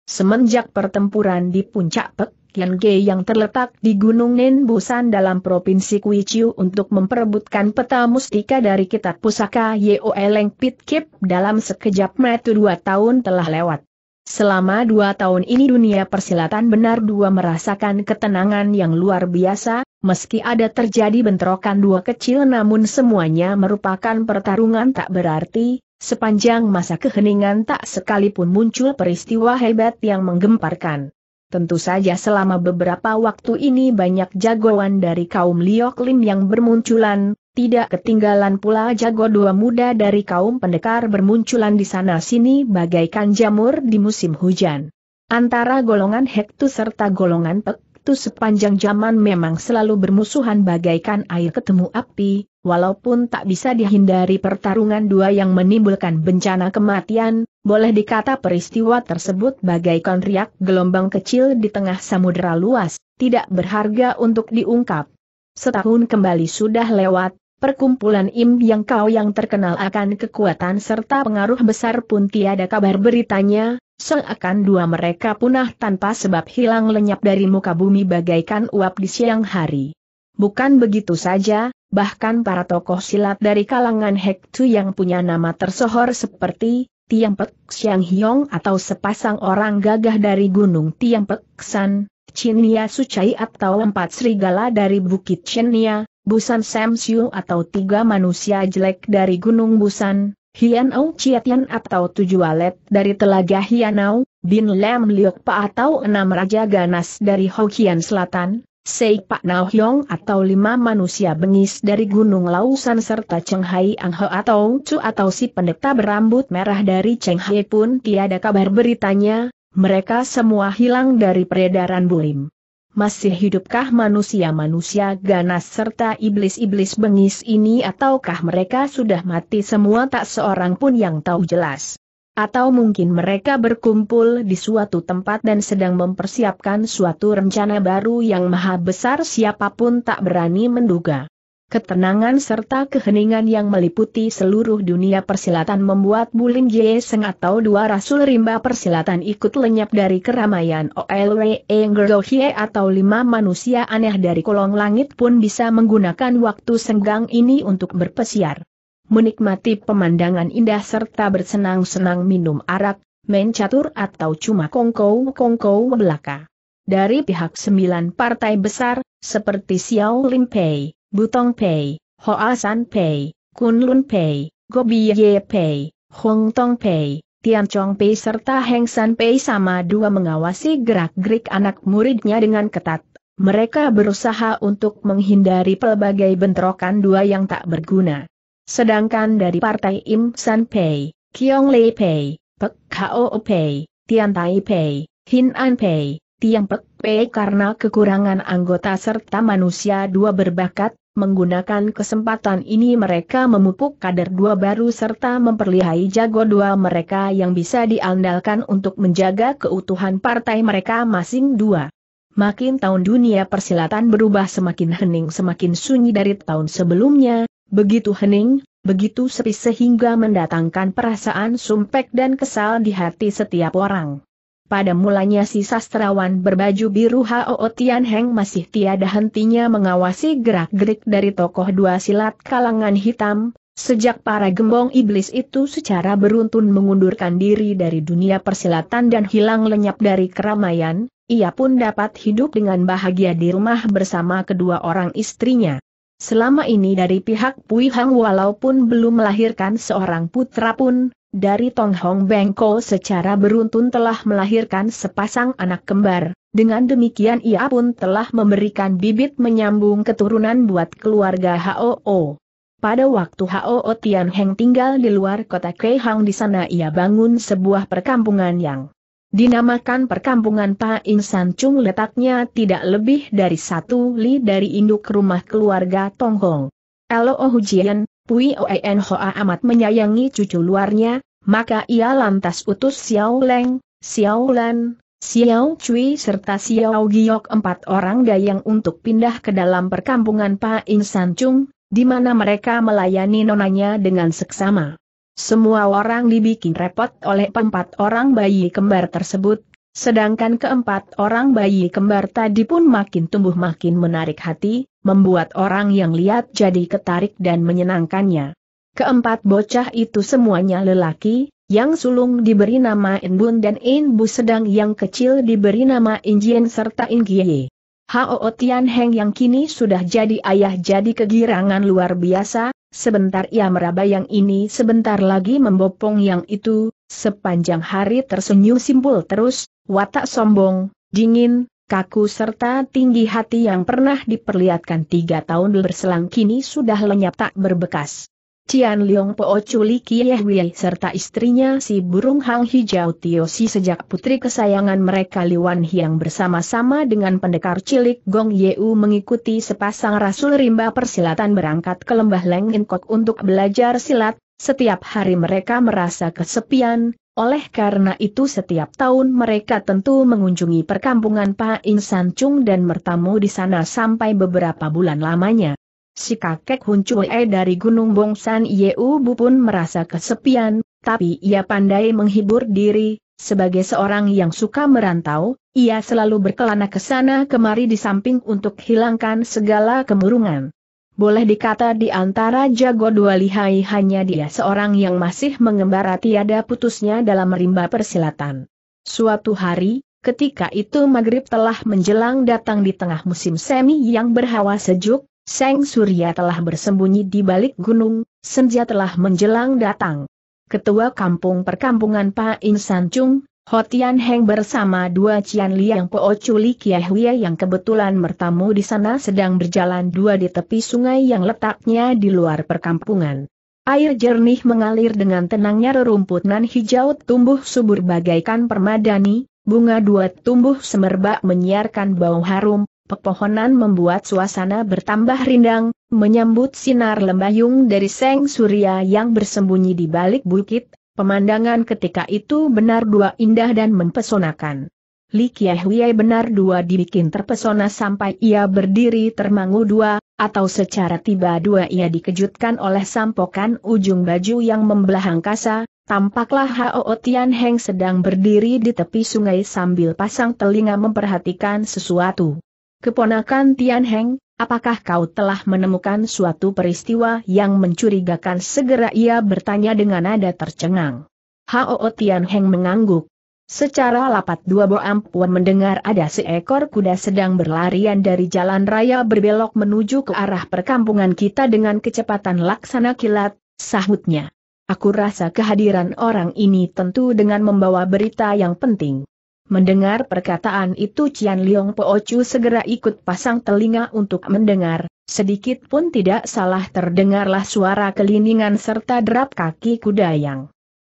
A: Semenjak pertempuran di puncak Pek Ge yang terletak di Gunung Nenbusan dalam Provinsi Kuichiu untuk memperebutkan peta mustika dari kitab pusaka YOELeng Pitkip dalam sekejap metu dua tahun telah lewat. Selama dua tahun ini dunia persilatan benar dua merasakan ketenangan yang luar biasa, Meski ada terjadi bentrokan dua kecil namun semuanya merupakan pertarungan tak berarti, sepanjang masa keheningan tak sekalipun muncul peristiwa hebat yang menggemparkan. Tentu saja selama beberapa waktu ini banyak jagoan dari kaum Liok yang bermunculan, tidak ketinggalan pula jago dua muda dari kaum pendekar bermunculan di sana-sini bagaikan jamur di musim hujan. Antara golongan Hektu serta golongan Pek itu sepanjang zaman memang selalu bermusuhan bagaikan air ketemu api, walaupun tak bisa dihindari pertarungan dua yang menimbulkan bencana kematian, boleh dikata peristiwa tersebut bagaikan riak gelombang kecil di tengah samudera luas, tidak berharga untuk diungkap. Setahun kembali sudah lewat, Perkumpulan Im yang kau yang terkenal akan kekuatan serta pengaruh besar pun tiada kabar beritanya, seakan dua mereka punah tanpa sebab hilang lenyap dari muka bumi bagaikan uap di siang hari. Bukan begitu saja, bahkan para tokoh silat dari kalangan Hektu yang punya nama tersohor seperti Tiang Pek Xiang Hiong atau sepasang orang gagah dari Gunung Tiang Pek San, Chinia Sucai atau empat serigala dari Bukit Chinia, Busan Sam Siu atau tiga manusia jelek dari Gunung Busan, Hian Chiatian atau tujuh walet dari Telaga Hianau, Bin Lam Liok Pa atau enam Raja Ganas dari Hokian Selatan, Seik Pak Nao atau lima manusia bengis dari Gunung Lausan serta Chenghai Hai atau Chu atau si pendeta berambut merah dari Chenghai pun tiada kabar beritanya, mereka semua hilang dari peredaran bulim masih hidupkah manusia-manusia ganas serta iblis-iblis bengis ini ataukah mereka sudah mati semua tak seorang pun yang tahu jelas. Atau mungkin mereka berkumpul di suatu tempat dan sedang mempersiapkan suatu rencana baru yang maha besar siapapun tak berani menduga. Ketenangan serta keheningan yang meliputi seluruh dunia persilatan membuat Bulin Jie Seng atau dua rasul rimba persilatan ikut lenyap dari keramaian OLW Enggerohie atau lima manusia aneh dari kolong langit pun bisa menggunakan waktu senggang ini untuk berpesiar. Menikmati pemandangan indah serta bersenang-senang minum arak, main catur atau cuma kongkow-kongkow belaka. Dari pihak sembilan partai besar, seperti Xiao Limpei, Butong Pei, Hoa San Pei, Kun Lun Pei, Gobi Ye Pei, Hong Tong Pei, Tian Chong Pei serta Heng San Pei sama dua mengawasi gerak-gerik anak muridnya dengan ketat. Mereka berusaha untuk menghindari pelbagai bentrokan dua yang tak berguna. Sedangkan dari partai Im San Pei, Kiong Lei Pei, Pek Kao Pei, Tian Tai Pei, Hin An Pei, Tiang Pek karena kekurangan anggota serta manusia dua berbakat, menggunakan kesempatan ini mereka memupuk kader dua baru serta memperlihai jago dua mereka yang bisa diandalkan untuk menjaga keutuhan partai mereka masing dua. Makin tahun dunia persilatan berubah semakin hening semakin sunyi dari tahun sebelumnya, begitu hening, begitu sepi sehingga mendatangkan perasaan sumpek dan kesal di hati setiap orang. Pada mulanya si sastrawan berbaju biru Hao Tian Heng masih tiada hentinya mengawasi gerak-gerik dari tokoh dua silat kalangan hitam, sejak para gembong iblis itu secara beruntun mengundurkan diri dari dunia persilatan dan hilang lenyap dari keramaian, ia pun dapat hidup dengan bahagia di rumah bersama kedua orang istrinya. Selama ini dari pihak Pui Hang walaupun belum melahirkan seorang putra pun, dari Tong Hong Bengko secara beruntun telah melahirkan sepasang anak kembar, dengan demikian ia pun telah memberikan bibit menyambung keturunan buat keluarga HOO. Pada waktu HOO Tian Heng tinggal di luar kota Keihang di sana ia bangun sebuah perkampungan yang dinamakan perkampungan Pa San Chung letaknya tidak lebih dari satu li dari induk rumah keluarga Tong Hong. Lo Jian, Pui Oen Hoa amat menyayangi cucu luarnya, maka ia lantas utus Xiao Leng, Xiao Lan, Xiao Cui serta Xiao Giok empat orang dayang untuk pindah ke dalam perkampungan San Chung, di mana mereka melayani nonanya dengan seksama. Semua orang dibikin repot oleh empat orang bayi kembar tersebut, sedangkan keempat orang bayi kembar tadi pun makin tumbuh makin menarik hati, membuat orang yang lihat jadi ketarik dan menyenangkannya. Keempat bocah itu semuanya lelaki, yang sulung diberi nama Inbun dan Inbu sedang yang kecil diberi nama Injien serta Ingye. Hao Tian Heng yang kini sudah jadi ayah jadi kegirangan luar biasa, sebentar ia meraba yang ini sebentar lagi membopong yang itu, sepanjang hari tersenyum simpul terus, watak sombong, dingin, kaku serta tinggi hati yang pernah diperlihatkan tiga tahun berselang kini sudah lenyap tak berbekas. Cian Liong Po Chuli Kieh serta istrinya si burung hang hijau Tio Si sejak putri kesayangan mereka Liwan Hiang bersama-sama dengan pendekar cilik Gong Yeu mengikuti sepasang rasul rimba persilatan berangkat ke lembah Leng Inkok untuk belajar silat, setiap hari mereka merasa kesepian, oleh karena itu setiap tahun mereka tentu mengunjungi perkampungan Pak In San Chung dan bertamu di sana sampai beberapa bulan lamanya. Si kakek Hun Chue dari Gunung Bongsan Yeu Bu pun merasa kesepian, tapi ia pandai menghibur diri, sebagai seorang yang suka merantau, ia selalu berkelana ke sana kemari di samping untuk hilangkan segala kemurungan. Boleh dikata di antara jago dua lihai hanya dia seorang yang masih mengembara tiada putusnya dalam rimba persilatan. Suatu hari, ketika itu maghrib telah menjelang datang di tengah musim semi yang berhawa sejuk, Seng Surya telah bersembunyi di balik gunung, senja telah menjelang datang. Ketua Kampung Perkampungan Pak Insan Chung, Ho Heng bersama dua Cian Liang Po Chuli Kiehwie yang kebetulan bertamu di sana sedang berjalan dua di tepi sungai yang letaknya di luar perkampungan. Air jernih mengalir dengan tenangnya rerumput nan hijau tumbuh subur bagaikan permadani, bunga dua tumbuh semerbak menyiarkan bau harum, pepohonan membuat suasana bertambah rindang, menyambut sinar lembayung dari seng surya yang bersembunyi di balik bukit, Pemandangan ketika itu benar dua indah dan mempesonakan. Li Kiehuye benar dua dibikin terpesona sampai ia berdiri termangu dua, atau secara tiba dua ia dikejutkan oleh sampokan ujung baju yang membelah angkasa, tampaklah Hao Tian Heng sedang berdiri di tepi sungai sambil pasang telinga memperhatikan sesuatu. Keponakan Tian Heng, Apakah kau telah menemukan suatu peristiwa yang mencurigakan? Segera ia bertanya dengan nada tercengang. Hao Tian Heng mengangguk. Secara lapat dua boam puan mendengar ada seekor kuda sedang berlarian dari jalan raya berbelok menuju ke arah perkampungan kita dengan kecepatan laksana kilat, sahutnya. Aku rasa kehadiran orang ini tentu dengan membawa berita yang penting. Mendengar perkataan itu Cian Liong Po Chu segera ikut pasang telinga untuk mendengar, sedikit pun tidak salah terdengarlah suara keliningan serta derap kaki kuda yang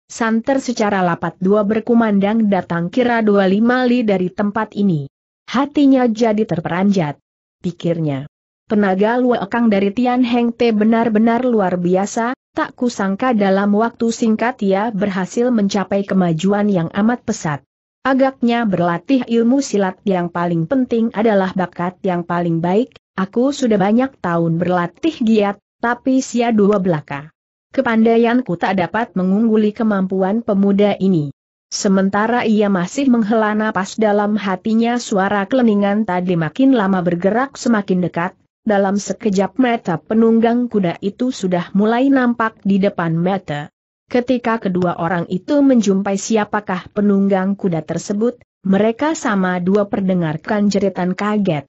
A: santer secara lapat dua berkumandang datang kira dua lima li dari tempat ini. Hatinya jadi terperanjat. Pikirnya. Tenaga luakang dari Tian Heng Te benar-benar luar biasa, tak kusangka dalam waktu singkat ia berhasil mencapai kemajuan yang amat pesat. Agaknya berlatih ilmu silat yang paling penting adalah bakat yang paling baik, aku sudah banyak tahun berlatih giat, tapi sia dua belaka. Kepandaianku tak dapat mengungguli kemampuan pemuda ini. Sementara ia masih menghela napas dalam hatinya suara keleningan tadi makin lama bergerak semakin dekat, dalam sekejap mata penunggang kuda itu sudah mulai nampak di depan mata. Ketika kedua orang itu menjumpai siapakah penunggang kuda tersebut, mereka sama dua perdengarkan jeritan kaget.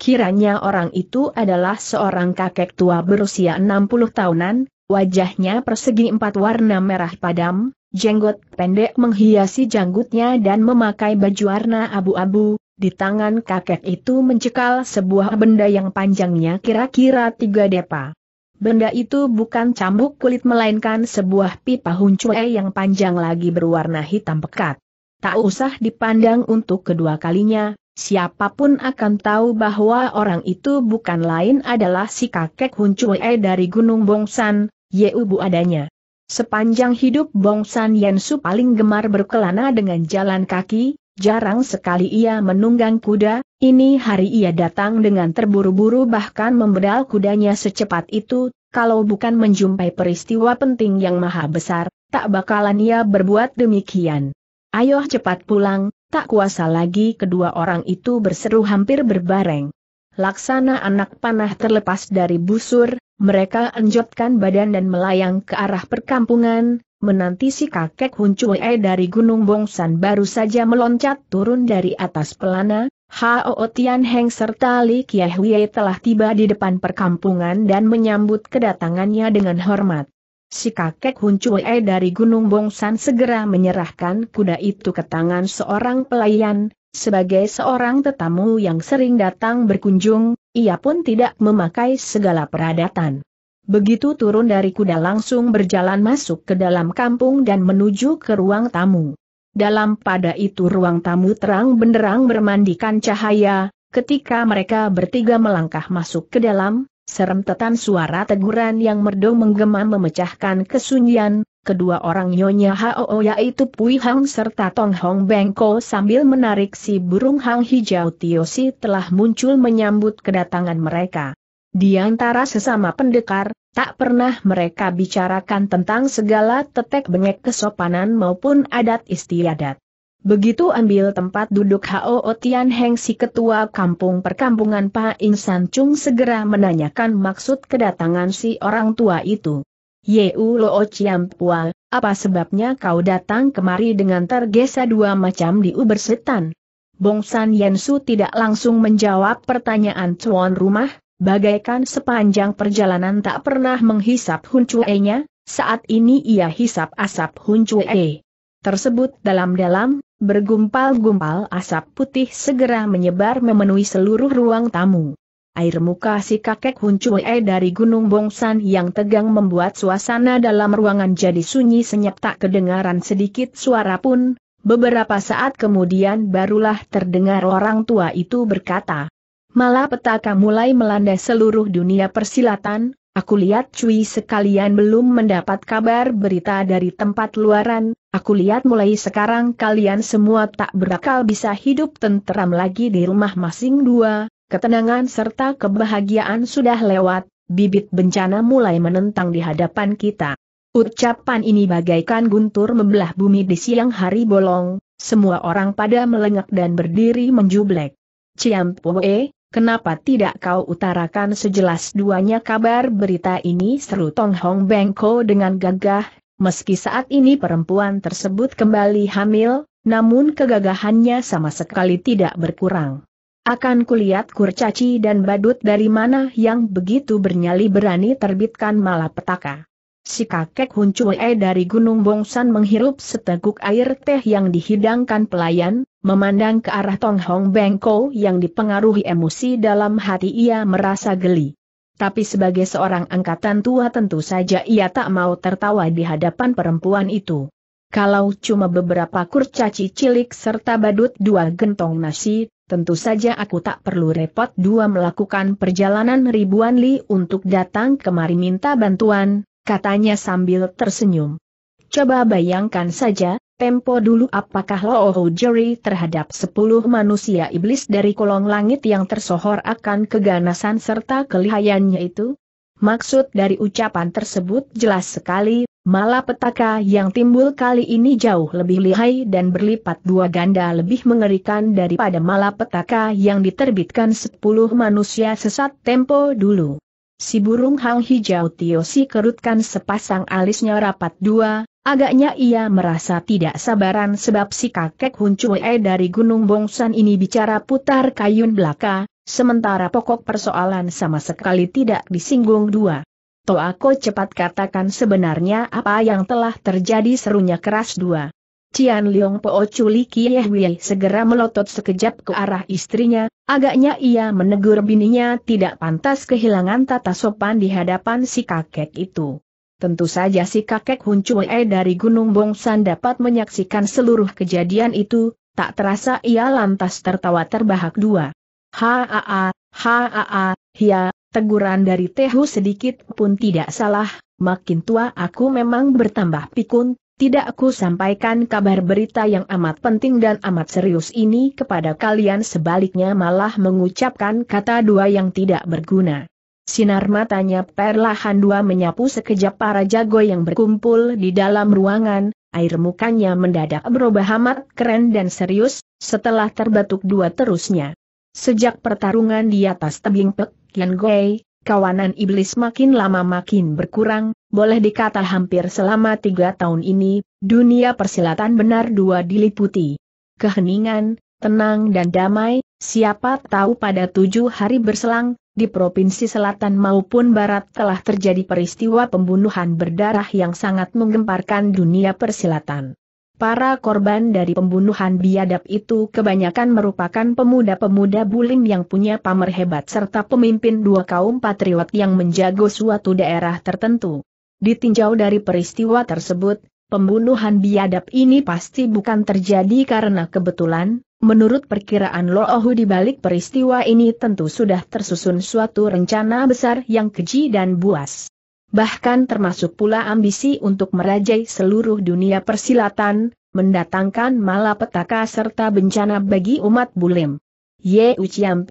A: Kiranya orang itu adalah seorang kakek tua berusia 60 tahunan, wajahnya persegi empat warna merah padam, jenggot pendek menghiasi janggutnya dan memakai baju warna abu-abu, di tangan kakek itu mencekal sebuah benda yang panjangnya kira-kira tiga depa. Benda itu bukan cambuk kulit melainkan sebuah pipa huncue yang panjang lagi berwarna hitam pekat. Tak usah dipandang untuk kedua kalinya, siapapun akan tahu bahwa orang itu bukan lain adalah si kakek huncue dari Gunung Bongsan, Yeubu adanya. Sepanjang hidup Bongsan Yensu paling gemar berkelana dengan jalan kaki, Jarang sekali ia menunggang kuda, ini hari ia datang dengan terburu-buru bahkan membedal kudanya secepat itu, kalau bukan menjumpai peristiwa penting yang maha besar, tak bakalan ia berbuat demikian. Ayo cepat pulang, tak kuasa lagi kedua orang itu berseru hampir berbareng. Laksana anak panah terlepas dari busur, mereka enjotkan badan dan melayang ke arah perkampungan, menanti si kakek e dari Gunung Bongsan baru saja meloncat turun dari atas pelana, Hao Tian Heng serta Li Kieh Hwie telah tiba di depan perkampungan dan menyambut kedatangannya dengan hormat. Si kakek e dari Gunung Bongsan segera menyerahkan kuda itu ke tangan seorang pelayan, sebagai seorang tetamu yang sering datang berkunjung, ia pun tidak memakai segala peradatan. Begitu turun dari kuda langsung berjalan masuk ke dalam kampung dan menuju ke ruang tamu. Dalam pada itu ruang tamu terang benderang bermandikan cahaya, ketika mereka bertiga melangkah masuk ke dalam, serem tetan suara teguran yang merdu menggema memecahkan kesunyian, kedua orang Nyonya Hao yaitu Pui Hang serta Tong Hong Bengko sambil menarik si burung hang hijau Tio Si telah muncul menyambut kedatangan mereka. Di antara sesama pendekar, tak pernah mereka bicarakan tentang segala tetek bengek kesopanan maupun adat istiadat. Begitu ambil tempat duduk Hao Tian Heng si ketua kampung perkampungan Pak Insan Chung segera menanyakan maksud kedatangan si orang tua itu. Yeu Lo Chiam Pual, apa sebabnya kau datang kemari dengan tergesa dua macam di uber setan? San Yen Yensu tidak langsung menjawab pertanyaan tuan rumah, bagaikan sepanjang perjalanan tak pernah menghisap huncuenya, saat ini ia hisap asap huncue. Tersebut dalam-dalam, bergumpal-gumpal asap putih segera menyebar memenuhi seluruh ruang tamu. Air muka si kakek Huncue dari Gunung Bongsan yang tegang membuat suasana dalam ruangan jadi sunyi senyap tak kedengaran sedikit suara pun, beberapa saat kemudian barulah terdengar orang tua itu berkata, Malah petaka mulai melanda seluruh dunia persilatan, aku lihat cuy sekalian belum mendapat kabar berita dari tempat luaran, aku lihat mulai sekarang kalian semua tak berakal bisa hidup tenteram lagi di rumah masing dua, ketenangan serta kebahagiaan sudah lewat, bibit bencana mulai menentang di hadapan kita. Ucapan ini bagaikan guntur membelah bumi di siang hari bolong, semua orang pada melengak dan berdiri menjublek. Ciampoe, Kenapa tidak kau utarakan sejelas duanya kabar berita ini seru Tong Hong Bengko dengan gagah, meski saat ini perempuan tersebut kembali hamil, namun kegagahannya sama sekali tidak berkurang. Akan kulihat kurcaci dan badut dari mana yang begitu bernyali berani terbitkan malapetaka si kakek Hun Cue dari Gunung Bongsan menghirup seteguk air teh yang dihidangkan pelayan, memandang ke arah Tong Hong Bengko yang dipengaruhi emosi dalam hati ia merasa geli. Tapi sebagai seorang angkatan tua tentu saja ia tak mau tertawa di hadapan perempuan itu. Kalau cuma beberapa kurcaci cilik serta badut dua gentong nasi, tentu saja aku tak perlu repot dua melakukan perjalanan ribuan li untuk datang kemari minta bantuan, katanya sambil tersenyum. Coba bayangkan saja, tempo dulu apakah Loo Jerry terhadap sepuluh manusia iblis dari kolong langit yang tersohor akan keganasan serta kelihayannya itu? Maksud dari ucapan tersebut jelas sekali, malapetaka yang timbul kali ini jauh lebih lihai dan berlipat dua ganda lebih mengerikan daripada malapetaka yang diterbitkan sepuluh manusia sesat tempo dulu. Si burung hang hijau si kerutkan sepasang alisnya rapat dua, agaknya ia merasa tidak sabaran sebab si kakek Huncue dari Gunung Bongsan ini bicara putar kayun belaka, sementara pokok persoalan sama sekali tidak disinggung dua. Toh aku cepat katakan sebenarnya apa yang telah terjadi serunya keras dua. Cian Liong Po Chuli Kie Wei segera melotot sekejap ke arah istrinya, agaknya ia menegur bininya tidak pantas kehilangan tata sopan di hadapan si kakek itu. Tentu saja si kakek Hun Chue dari Gunung Bongsan dapat menyaksikan seluruh kejadian itu, tak terasa ia lantas tertawa terbahak dua. Haa, haa, hia, teguran dari Tehu sedikit pun tidak salah, makin tua aku memang bertambah pikun, tidak aku sampaikan kabar berita yang amat penting dan amat serius ini kepada kalian sebaliknya malah mengucapkan kata dua yang tidak berguna. Sinar matanya perlahan dua menyapu sekejap para jago yang berkumpul di dalam ruangan, air mukanya mendadak berubah amat keren dan serius, setelah terbatuk dua terusnya. Sejak pertarungan di atas tebing Pek Yan Gui, kawanan iblis makin lama makin berkurang, boleh dikata hampir selama tiga tahun ini, dunia persilatan benar dua diliputi. Keheningan, tenang dan damai, siapa tahu pada tujuh hari berselang, di provinsi selatan maupun barat telah terjadi peristiwa pembunuhan berdarah yang sangat menggemparkan dunia persilatan. Para korban dari pembunuhan biadab itu kebanyakan merupakan pemuda-pemuda bulim yang punya pamer hebat serta pemimpin dua kaum patriot yang menjago suatu daerah tertentu. Ditinjau dari peristiwa tersebut, pembunuhan biadab ini pasti bukan terjadi karena kebetulan, menurut perkiraan Loohu di balik peristiwa ini tentu sudah tersusun suatu rencana besar yang keji dan buas. Bahkan termasuk pula ambisi untuk merajai seluruh dunia persilatan, mendatangkan malapetaka serta bencana bagi umat bulim. Ye Uchiam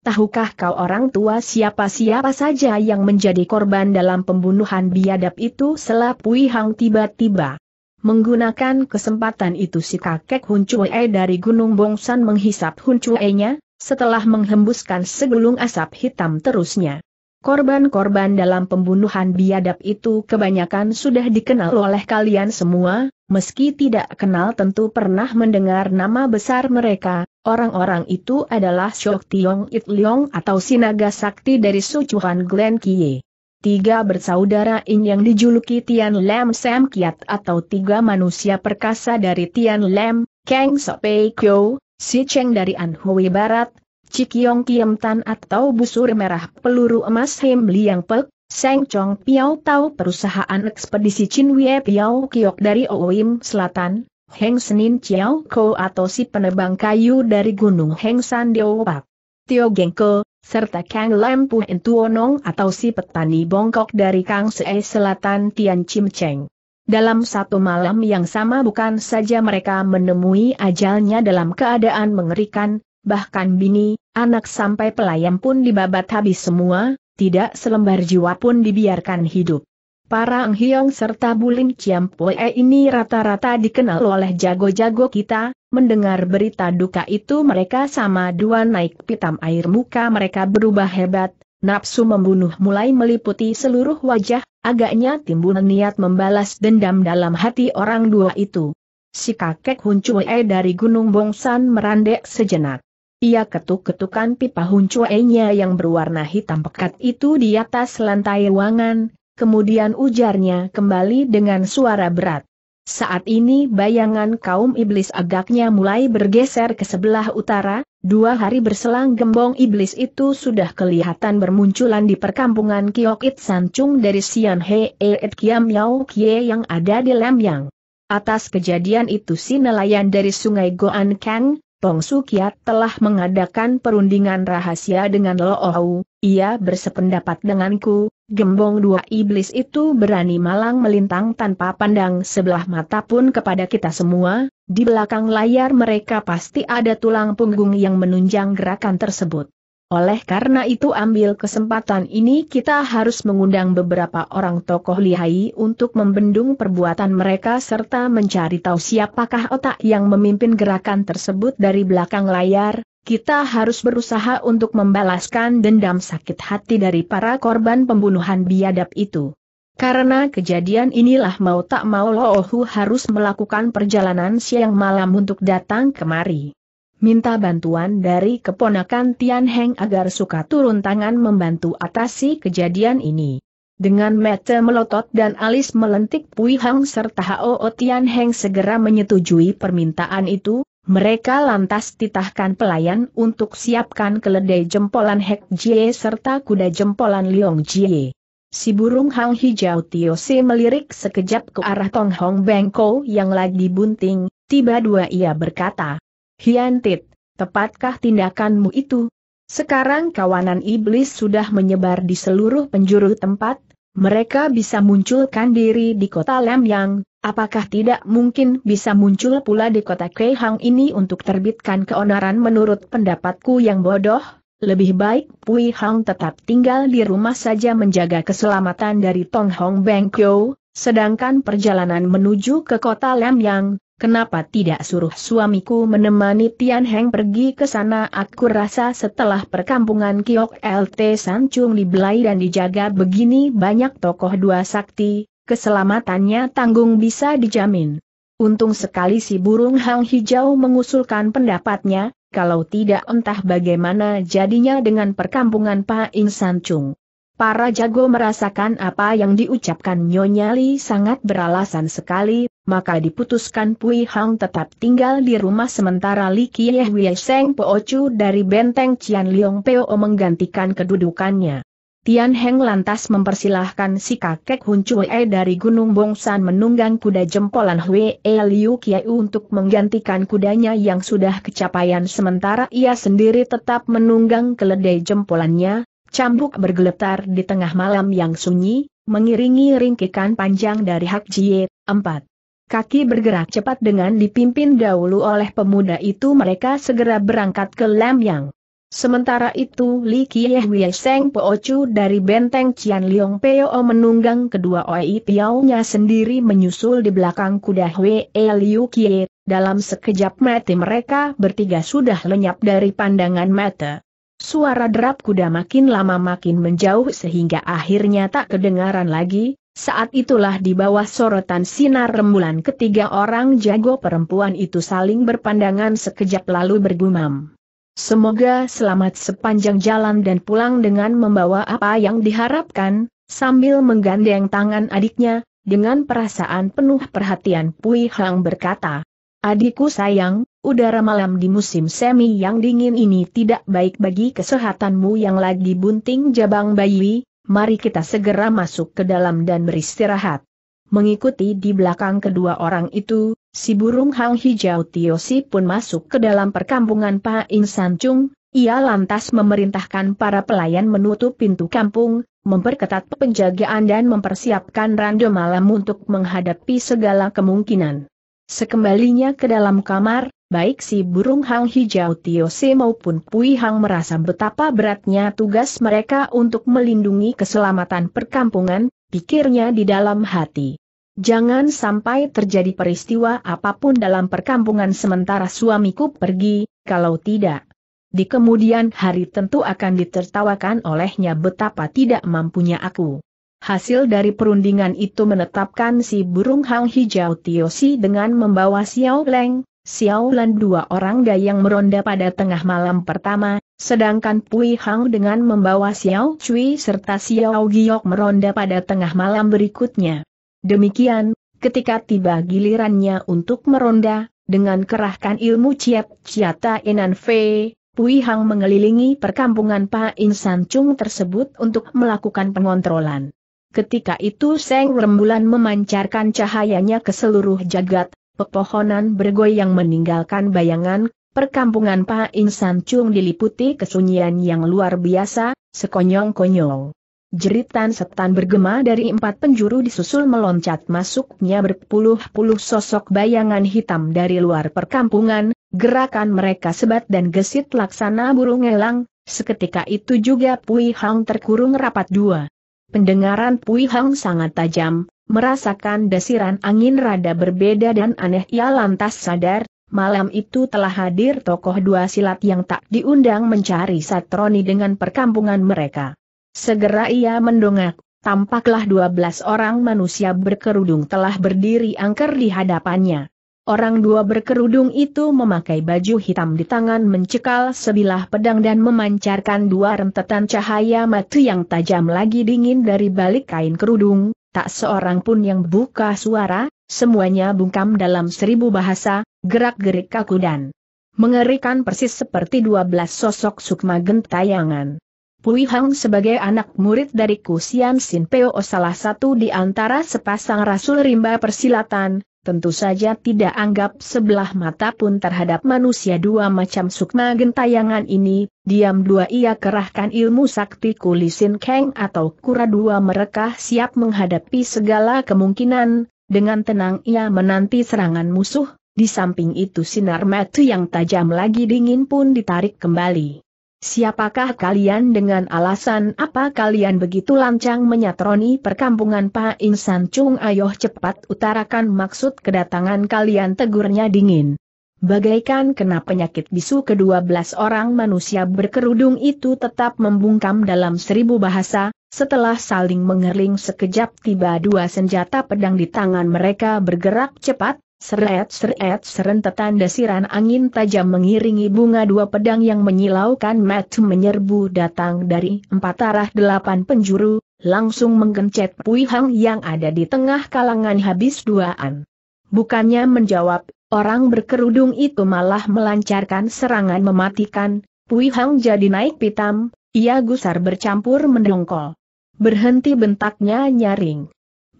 A: tahukah kau orang tua siapa-siapa saja yang menjadi korban dalam pembunuhan biadab itu selapui hang tiba-tiba. Menggunakan kesempatan itu si kakek Hun Chue dari Gunung Bongsan menghisap Hun Chue-nya, setelah menghembuskan segulung asap hitam terusnya. Korban-korban dalam pembunuhan biadab itu kebanyakan sudah dikenal oleh kalian semua, meski tidak kenal tentu pernah mendengar nama besar mereka, orang-orang itu adalah Shok Tiong It Leong atau Sinaga Sakti dari Sucuhan Glen Kie. Tiga bersaudara In yang dijuluki Tian Lam Sam Kiat atau tiga manusia perkasa dari Tian Lam, Kang Sopei Kyo, Si Cheng dari Anhui Barat, Cikyong Kiem Tan atau busur merah peluru emas Hem Liang Pek, Seng Chong Piao Tau perusahaan ekspedisi Chin Wei Piao Kiok dari Oim Selatan, Heng Senin Chiao Ko atau si penebang kayu dari Gunung Heng San Diopak, Pak. Tio Gengko, serta Kang Lam Puh Entuonong atau si petani bongkok dari Kang Se Selatan Tian Chim Cheng. Dalam satu malam yang sama bukan saja mereka menemui ajalnya dalam keadaan mengerikan, bahkan bini, anak sampai pelayan pun dibabat habis semua, tidak selembar jiwa pun dibiarkan hidup. Para Ang Hiong serta Bulim Chiam Pue ini rata-rata dikenal oleh jago-jago kita, mendengar berita duka itu mereka sama dua naik pitam air muka mereka berubah hebat, nafsu membunuh mulai meliputi seluruh wajah, agaknya timbul niat membalas dendam dalam hati orang dua itu. Si kakek Hun Chue dari Gunung Bongsan merandek sejenak. Ia ketuk-ketukan pipa huncuenya yang berwarna hitam pekat itu di atas lantai ruangan, kemudian ujarnya kembali dengan suara berat. Saat ini bayangan kaum iblis agaknya mulai bergeser ke sebelah utara, dua hari berselang gembong iblis itu sudah kelihatan bermunculan di perkampungan San Chung dari Sian He Hee It Kiam Yau Kie yang ada di Lemyang. Atas kejadian itu si nelayan dari sungai Goan Kang, Su Sukiat telah mengadakan perundingan rahasia dengan Lo Ohu, ia bersependapat denganku, gembong dua iblis itu berani malang melintang tanpa pandang sebelah mata pun kepada kita semua, di belakang layar mereka pasti ada tulang punggung yang menunjang gerakan tersebut. Oleh karena itu ambil kesempatan ini kita harus mengundang beberapa orang tokoh lihai untuk membendung perbuatan mereka serta mencari tahu siapakah otak yang memimpin gerakan tersebut dari belakang layar, kita harus berusaha untuk membalaskan dendam sakit hati dari para korban pembunuhan biadab itu. Karena kejadian inilah mau tak mau Lohu harus melakukan perjalanan siang malam untuk datang kemari minta bantuan dari keponakan Tian Heng agar suka turun tangan membantu atasi kejadian ini. Dengan mata melotot dan alis melentik Pui Hang serta Hao Tian Heng segera menyetujui permintaan itu, mereka lantas titahkan pelayan untuk siapkan keledai jempolan Hek Jie serta kuda jempolan Liong Jie. Si burung hang hijau Tio Si melirik sekejap ke arah Tong Hong Bengko yang lagi bunting, tiba dua ia berkata, Hiantit, tepatkah tindakanmu itu? Sekarang kawanan iblis sudah menyebar di seluruh penjuru tempat, mereka bisa munculkan diri di kota Lemyang, apakah tidak mungkin bisa muncul pula di kota Kehang ini untuk terbitkan keonaran menurut pendapatku yang bodoh? Lebih baik Pui Hang tetap tinggal di rumah saja menjaga keselamatan dari Tong Hong Beng Kyo, sedangkan perjalanan menuju ke kota Lemyang, Kenapa tidak suruh suamiku menemani Tian Heng pergi ke sana? Aku rasa setelah perkampungan Kiok LT Sancung dibelai dan dijaga begini banyak tokoh dua sakti, keselamatannya tanggung bisa dijamin. Untung sekali si burung hang hijau mengusulkan pendapatnya, kalau tidak entah bagaimana jadinya dengan perkampungan Pak Ing Sancung. Para jago merasakan apa yang diucapkan Nyonya Li sangat beralasan sekali, maka diputuskan Pui Hang tetap tinggal di rumah sementara Li Kieh Wie Seng Po Chu dari benteng Cian Liong Peo menggantikan kedudukannya. Tian Heng lantas mempersilahkan si kakek Hun Chue dari Gunung Bongsan menunggang kuda jempolan Hui E Liu Kiai untuk menggantikan kudanya yang sudah kecapaian sementara ia sendiri tetap menunggang keledai jempolannya, Cambuk bergeletar di tengah malam yang sunyi, mengiringi ringkikan panjang dari Hak Jie, empat. Kaki bergerak cepat dengan dipimpin dahulu oleh pemuda itu mereka segera berangkat ke Lam Yang. Sementara itu Li Kieh Wei Seng Po Chu dari benteng Cian Liong Peo menunggang kedua oei Piaunya sendiri menyusul di belakang kuda E Liu Kie, dalam sekejap mati mereka bertiga sudah lenyap dari pandangan mata. Suara derap kuda makin lama makin menjauh sehingga akhirnya tak kedengaran lagi, saat itulah di bawah sorotan sinar rembulan ketiga orang jago perempuan itu saling berpandangan sekejap lalu bergumam. Semoga selamat sepanjang jalan dan pulang dengan membawa apa yang diharapkan, sambil menggandeng tangan adiknya, dengan perasaan penuh perhatian Pui Hang berkata, Adikku sayang, Udara malam di musim semi yang dingin ini tidak baik bagi kesehatanmu yang lagi bunting jabang bayi, mari kita segera masuk ke dalam dan beristirahat. Mengikuti di belakang kedua orang itu, si burung hang hijau Tiosi pun masuk ke dalam perkampungan Pak Chung, ia lantas memerintahkan para pelayan menutup pintu kampung, memperketat penjagaan dan mempersiapkan rando malam untuk menghadapi segala kemungkinan. Sekembalinya ke dalam kamar, baik si burung hang hijau Tiose maupun Pui Hang merasa betapa beratnya tugas mereka untuk melindungi keselamatan perkampungan, pikirnya di dalam hati. Jangan sampai terjadi peristiwa apapun dalam perkampungan sementara suamiku pergi, kalau tidak. Di kemudian hari tentu akan ditertawakan olehnya betapa tidak mampunya aku. Hasil dari perundingan itu menetapkan si burung hang hijau Tiosi dengan membawa Xiao Leng, Xiaolan dua orang dayang meronda pada tengah malam pertama, sedangkan Pui Hang dengan membawa Xiao Cui serta Xiao Giok meronda pada tengah malam berikutnya. Demikian, ketika tiba gilirannya untuk meronda, dengan kerahkan ilmu Ciep Ciata Enan Fei, Pui Hang mengelilingi perkampungan Pa In Chung tersebut untuk melakukan pengontrolan. Ketika itu Seng Rembulan memancarkan cahayanya ke seluruh jagat, pepohonan bergoyang meninggalkan bayangan, perkampungan Pa Insan Chung diliputi kesunyian yang luar biasa, sekonyong-konyong. Jeritan setan bergema dari empat penjuru disusul meloncat masuknya berpuluh-puluh sosok bayangan hitam dari luar perkampungan, gerakan mereka sebat dan gesit laksana burung elang, seketika itu juga Pui Hang terkurung rapat dua. Pendengaran Pui Hang sangat tajam, Merasakan desiran angin rada berbeda dan aneh ia ya lantas sadar, malam itu telah hadir tokoh dua silat yang tak diundang mencari Satroni dengan perkampungan mereka. Segera ia mendongak, tampaklah dua belas orang manusia berkerudung telah berdiri angker di hadapannya. Orang dua berkerudung itu memakai baju hitam di tangan mencekal sebilah pedang dan memancarkan dua rentetan cahaya mati yang tajam lagi dingin dari balik kain kerudung, tak seorang pun yang buka suara, semuanya bungkam dalam seribu bahasa, gerak-gerik kaku dan mengerikan persis seperti dua belas sosok sukma gentayangan. Pui Hang sebagai anak murid dari Kusian Sin Peo salah satu di antara sepasang rasul rimba persilatan, tentu saja tidak anggap sebelah mata pun terhadap manusia dua macam sukma gentayangan ini, diam dua ia kerahkan ilmu sakti kulisin keng atau kura dua mereka siap menghadapi segala kemungkinan, dengan tenang ia menanti serangan musuh, di samping itu sinar mata yang tajam lagi dingin pun ditarik kembali. Siapakah kalian dengan alasan apa kalian begitu lancang menyatroni perkampungan Pak Insan Chung Ayoh cepat utarakan maksud kedatangan kalian tegurnya dingin. Bagaikan kena penyakit bisu kedua belas orang manusia berkerudung itu tetap membungkam dalam seribu bahasa, setelah saling mengerling sekejap tiba dua senjata pedang di tangan mereka bergerak cepat, Seret-seret serentetan desiran angin tajam mengiringi bunga dua pedang yang menyilaukan Matthew menyerbu datang dari empat arah delapan penjuru, langsung menggencet Pui Hang yang ada di tengah kalangan habis duaan. Bukannya menjawab, orang berkerudung itu malah melancarkan serangan mematikan, Pui Hang jadi naik pitam, ia gusar bercampur mendongkol. Berhenti bentaknya nyaring.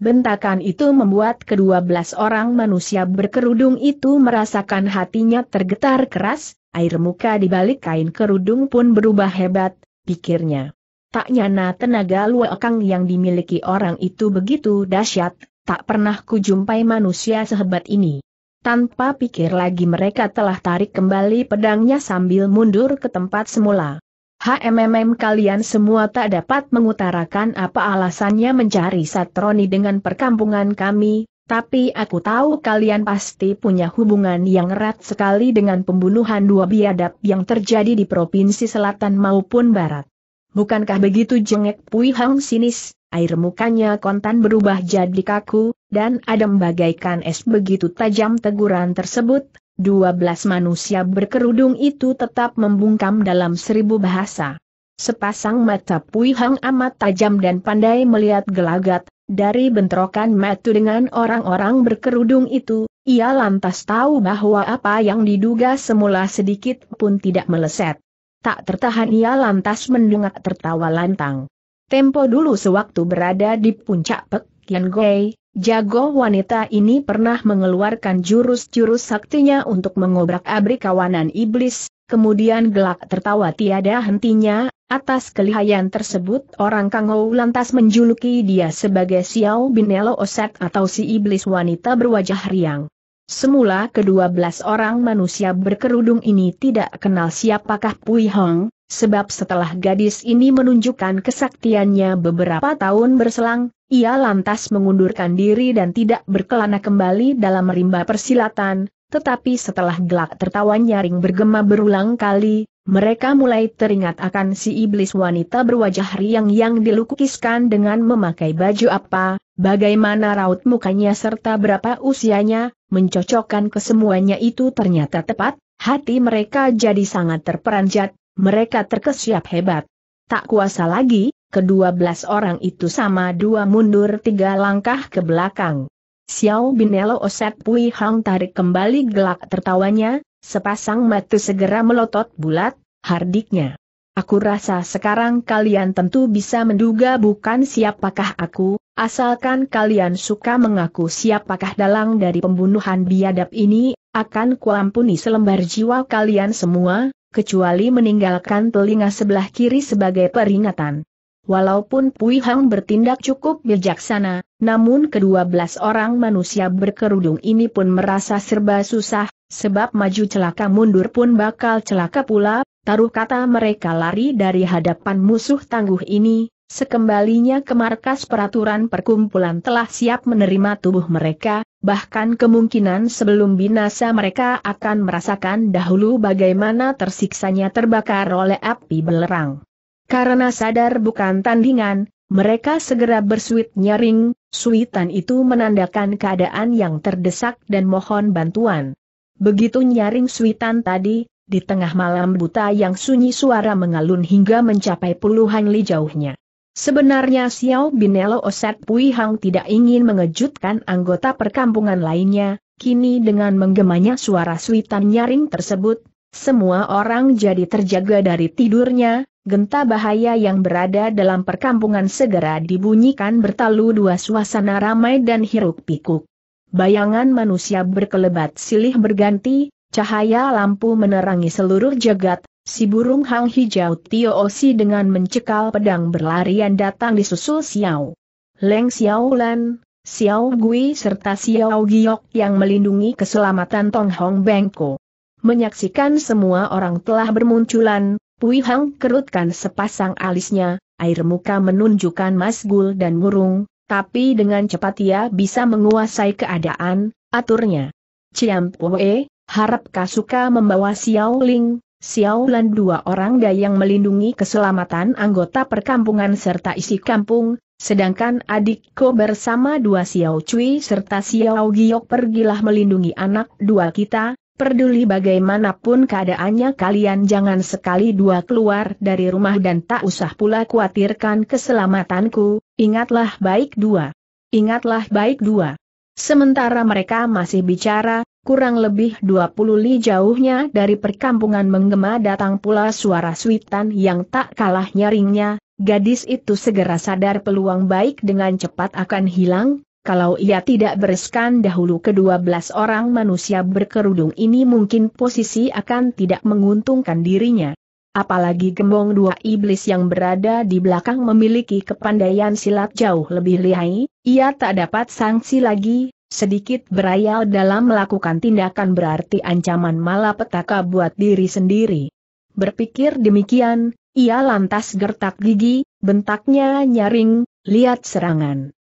A: Bentakan itu membuat kedua belas orang manusia berkerudung itu merasakan hatinya tergetar keras, air muka di balik kain kerudung pun berubah hebat, pikirnya. Tak nyana tenaga luakang yang dimiliki orang itu begitu dahsyat, tak pernah kujumpai manusia sehebat ini. Tanpa pikir lagi mereka telah tarik kembali pedangnya sambil mundur ke tempat semula. HMMM kalian semua tak dapat mengutarakan apa alasannya mencari Satroni dengan perkampungan kami, tapi aku tahu kalian pasti punya hubungan yang erat sekali dengan pembunuhan dua biadab yang terjadi di Provinsi Selatan maupun Barat. Bukankah begitu jengek Pui Hang sinis, air mukanya kontan berubah jadi kaku, dan adem bagaikan es begitu tajam teguran tersebut, 12 manusia berkerudung itu tetap membungkam dalam seribu bahasa. Sepasang mata Pui Hang amat tajam dan pandai melihat gelagat, dari bentrokan metu dengan orang-orang berkerudung itu, ia lantas tahu bahwa apa yang diduga semula sedikit pun tidak meleset. Tak tertahan ia lantas mendengar tertawa lantang. Tempo dulu sewaktu berada di puncak Pek Kian Gui, Jago wanita ini pernah mengeluarkan jurus-jurus saktinya untuk mengobrak-abrik kawanan iblis, kemudian gelak tertawa tiada hentinya, atas kelihayan tersebut orang Kangou lantas menjuluki dia sebagai Xiao Binelo Oset atau si iblis wanita berwajah riang. Semula kedua belas orang manusia berkerudung ini tidak kenal siapakah Pui Hong, sebab setelah gadis ini menunjukkan kesaktiannya beberapa tahun berselang, ia lantas mengundurkan diri dan tidak berkelana kembali dalam rimba persilatan, tetapi setelah gelak tertawa nyaring bergema berulang kali, mereka mulai teringat akan si iblis wanita berwajah riang yang dilukiskan dengan memakai baju apa, bagaimana raut mukanya serta berapa usianya, mencocokkan kesemuanya itu ternyata tepat, hati mereka jadi sangat terperanjat, mereka terkesiap hebat. Tak kuasa lagi, kedua belas orang itu sama dua mundur tiga langkah ke belakang. Xiao Binelo Oset Pui Hang tarik kembali gelak tertawanya, sepasang mata segera melotot bulat, hardiknya. Aku rasa sekarang kalian tentu bisa menduga bukan siapakah aku, asalkan kalian suka mengaku siapakah dalang dari pembunuhan biadab ini, akan kuampuni selembar jiwa kalian semua, kecuali meninggalkan telinga sebelah kiri sebagai peringatan. Walaupun Pui Hang bertindak cukup bijaksana, namun kedua belas orang manusia berkerudung ini pun merasa serba susah, sebab maju celaka mundur pun bakal celaka pula, taruh kata mereka lari dari hadapan musuh tangguh ini, sekembalinya ke markas peraturan perkumpulan telah siap menerima tubuh mereka, bahkan kemungkinan sebelum binasa mereka akan merasakan dahulu bagaimana tersiksanya terbakar oleh api belerang. Karena sadar bukan tandingan, mereka segera bersuit nyaring, suitan itu menandakan keadaan yang terdesak dan mohon bantuan. Begitu nyaring suitan tadi, di tengah malam buta yang sunyi suara mengalun hingga mencapai puluhan li jauhnya. Sebenarnya Xiao Binelo Oset Pui Hang tidak ingin mengejutkan anggota perkampungan lainnya, kini dengan menggemanya suara suitan nyaring tersebut, semua orang jadi terjaga dari tidurnya, Genta bahaya yang berada dalam perkampungan segera dibunyikan bertalu dua suasana ramai dan hiruk pikuk. Bayangan manusia berkelebat silih berganti, cahaya lampu menerangi seluruh jagat, si burung hang hijau Tio Osi dengan mencekal pedang berlarian datang disusul Xiao. Leng Xiao Lan, Xiao Gui serta Xiao Giok yang melindungi keselamatan Tong Hong Bengko. Menyaksikan semua orang telah bermunculan, Pui Hang kerutkan sepasang alisnya, air muka menunjukkan masgul dan murung, tapi dengan cepat ia bisa menguasai keadaan, aturnya. Ciam Pue, harap Kasuka membawa Xiao Ling, Xiao Lan dua orang dayang melindungi keselamatan anggota perkampungan serta isi kampung, sedangkan adikku bersama dua Xiao Cui serta Xiao Giok pergilah melindungi anak dua kita, Peduli bagaimanapun keadaannya kalian jangan sekali dua keluar dari rumah dan tak usah pula khawatirkan keselamatanku, ingatlah baik dua. Ingatlah baik dua. Sementara mereka masih bicara, kurang lebih 20 li jauhnya dari perkampungan menggema datang pula suara suitan yang tak kalah nyaringnya, gadis itu segera sadar peluang baik dengan cepat akan hilang, kalau ia tidak bereskan dahulu kedua belas orang manusia berkerudung ini mungkin posisi akan tidak menguntungkan dirinya. Apalagi gembong dua iblis yang berada di belakang memiliki kepandaian silat jauh lebih lihai, ia tak dapat sanksi lagi, sedikit berayal dalam melakukan tindakan berarti ancaman malapetaka buat diri sendiri. Berpikir demikian, ia lantas gertak gigi, bentaknya nyaring, lihat serangan.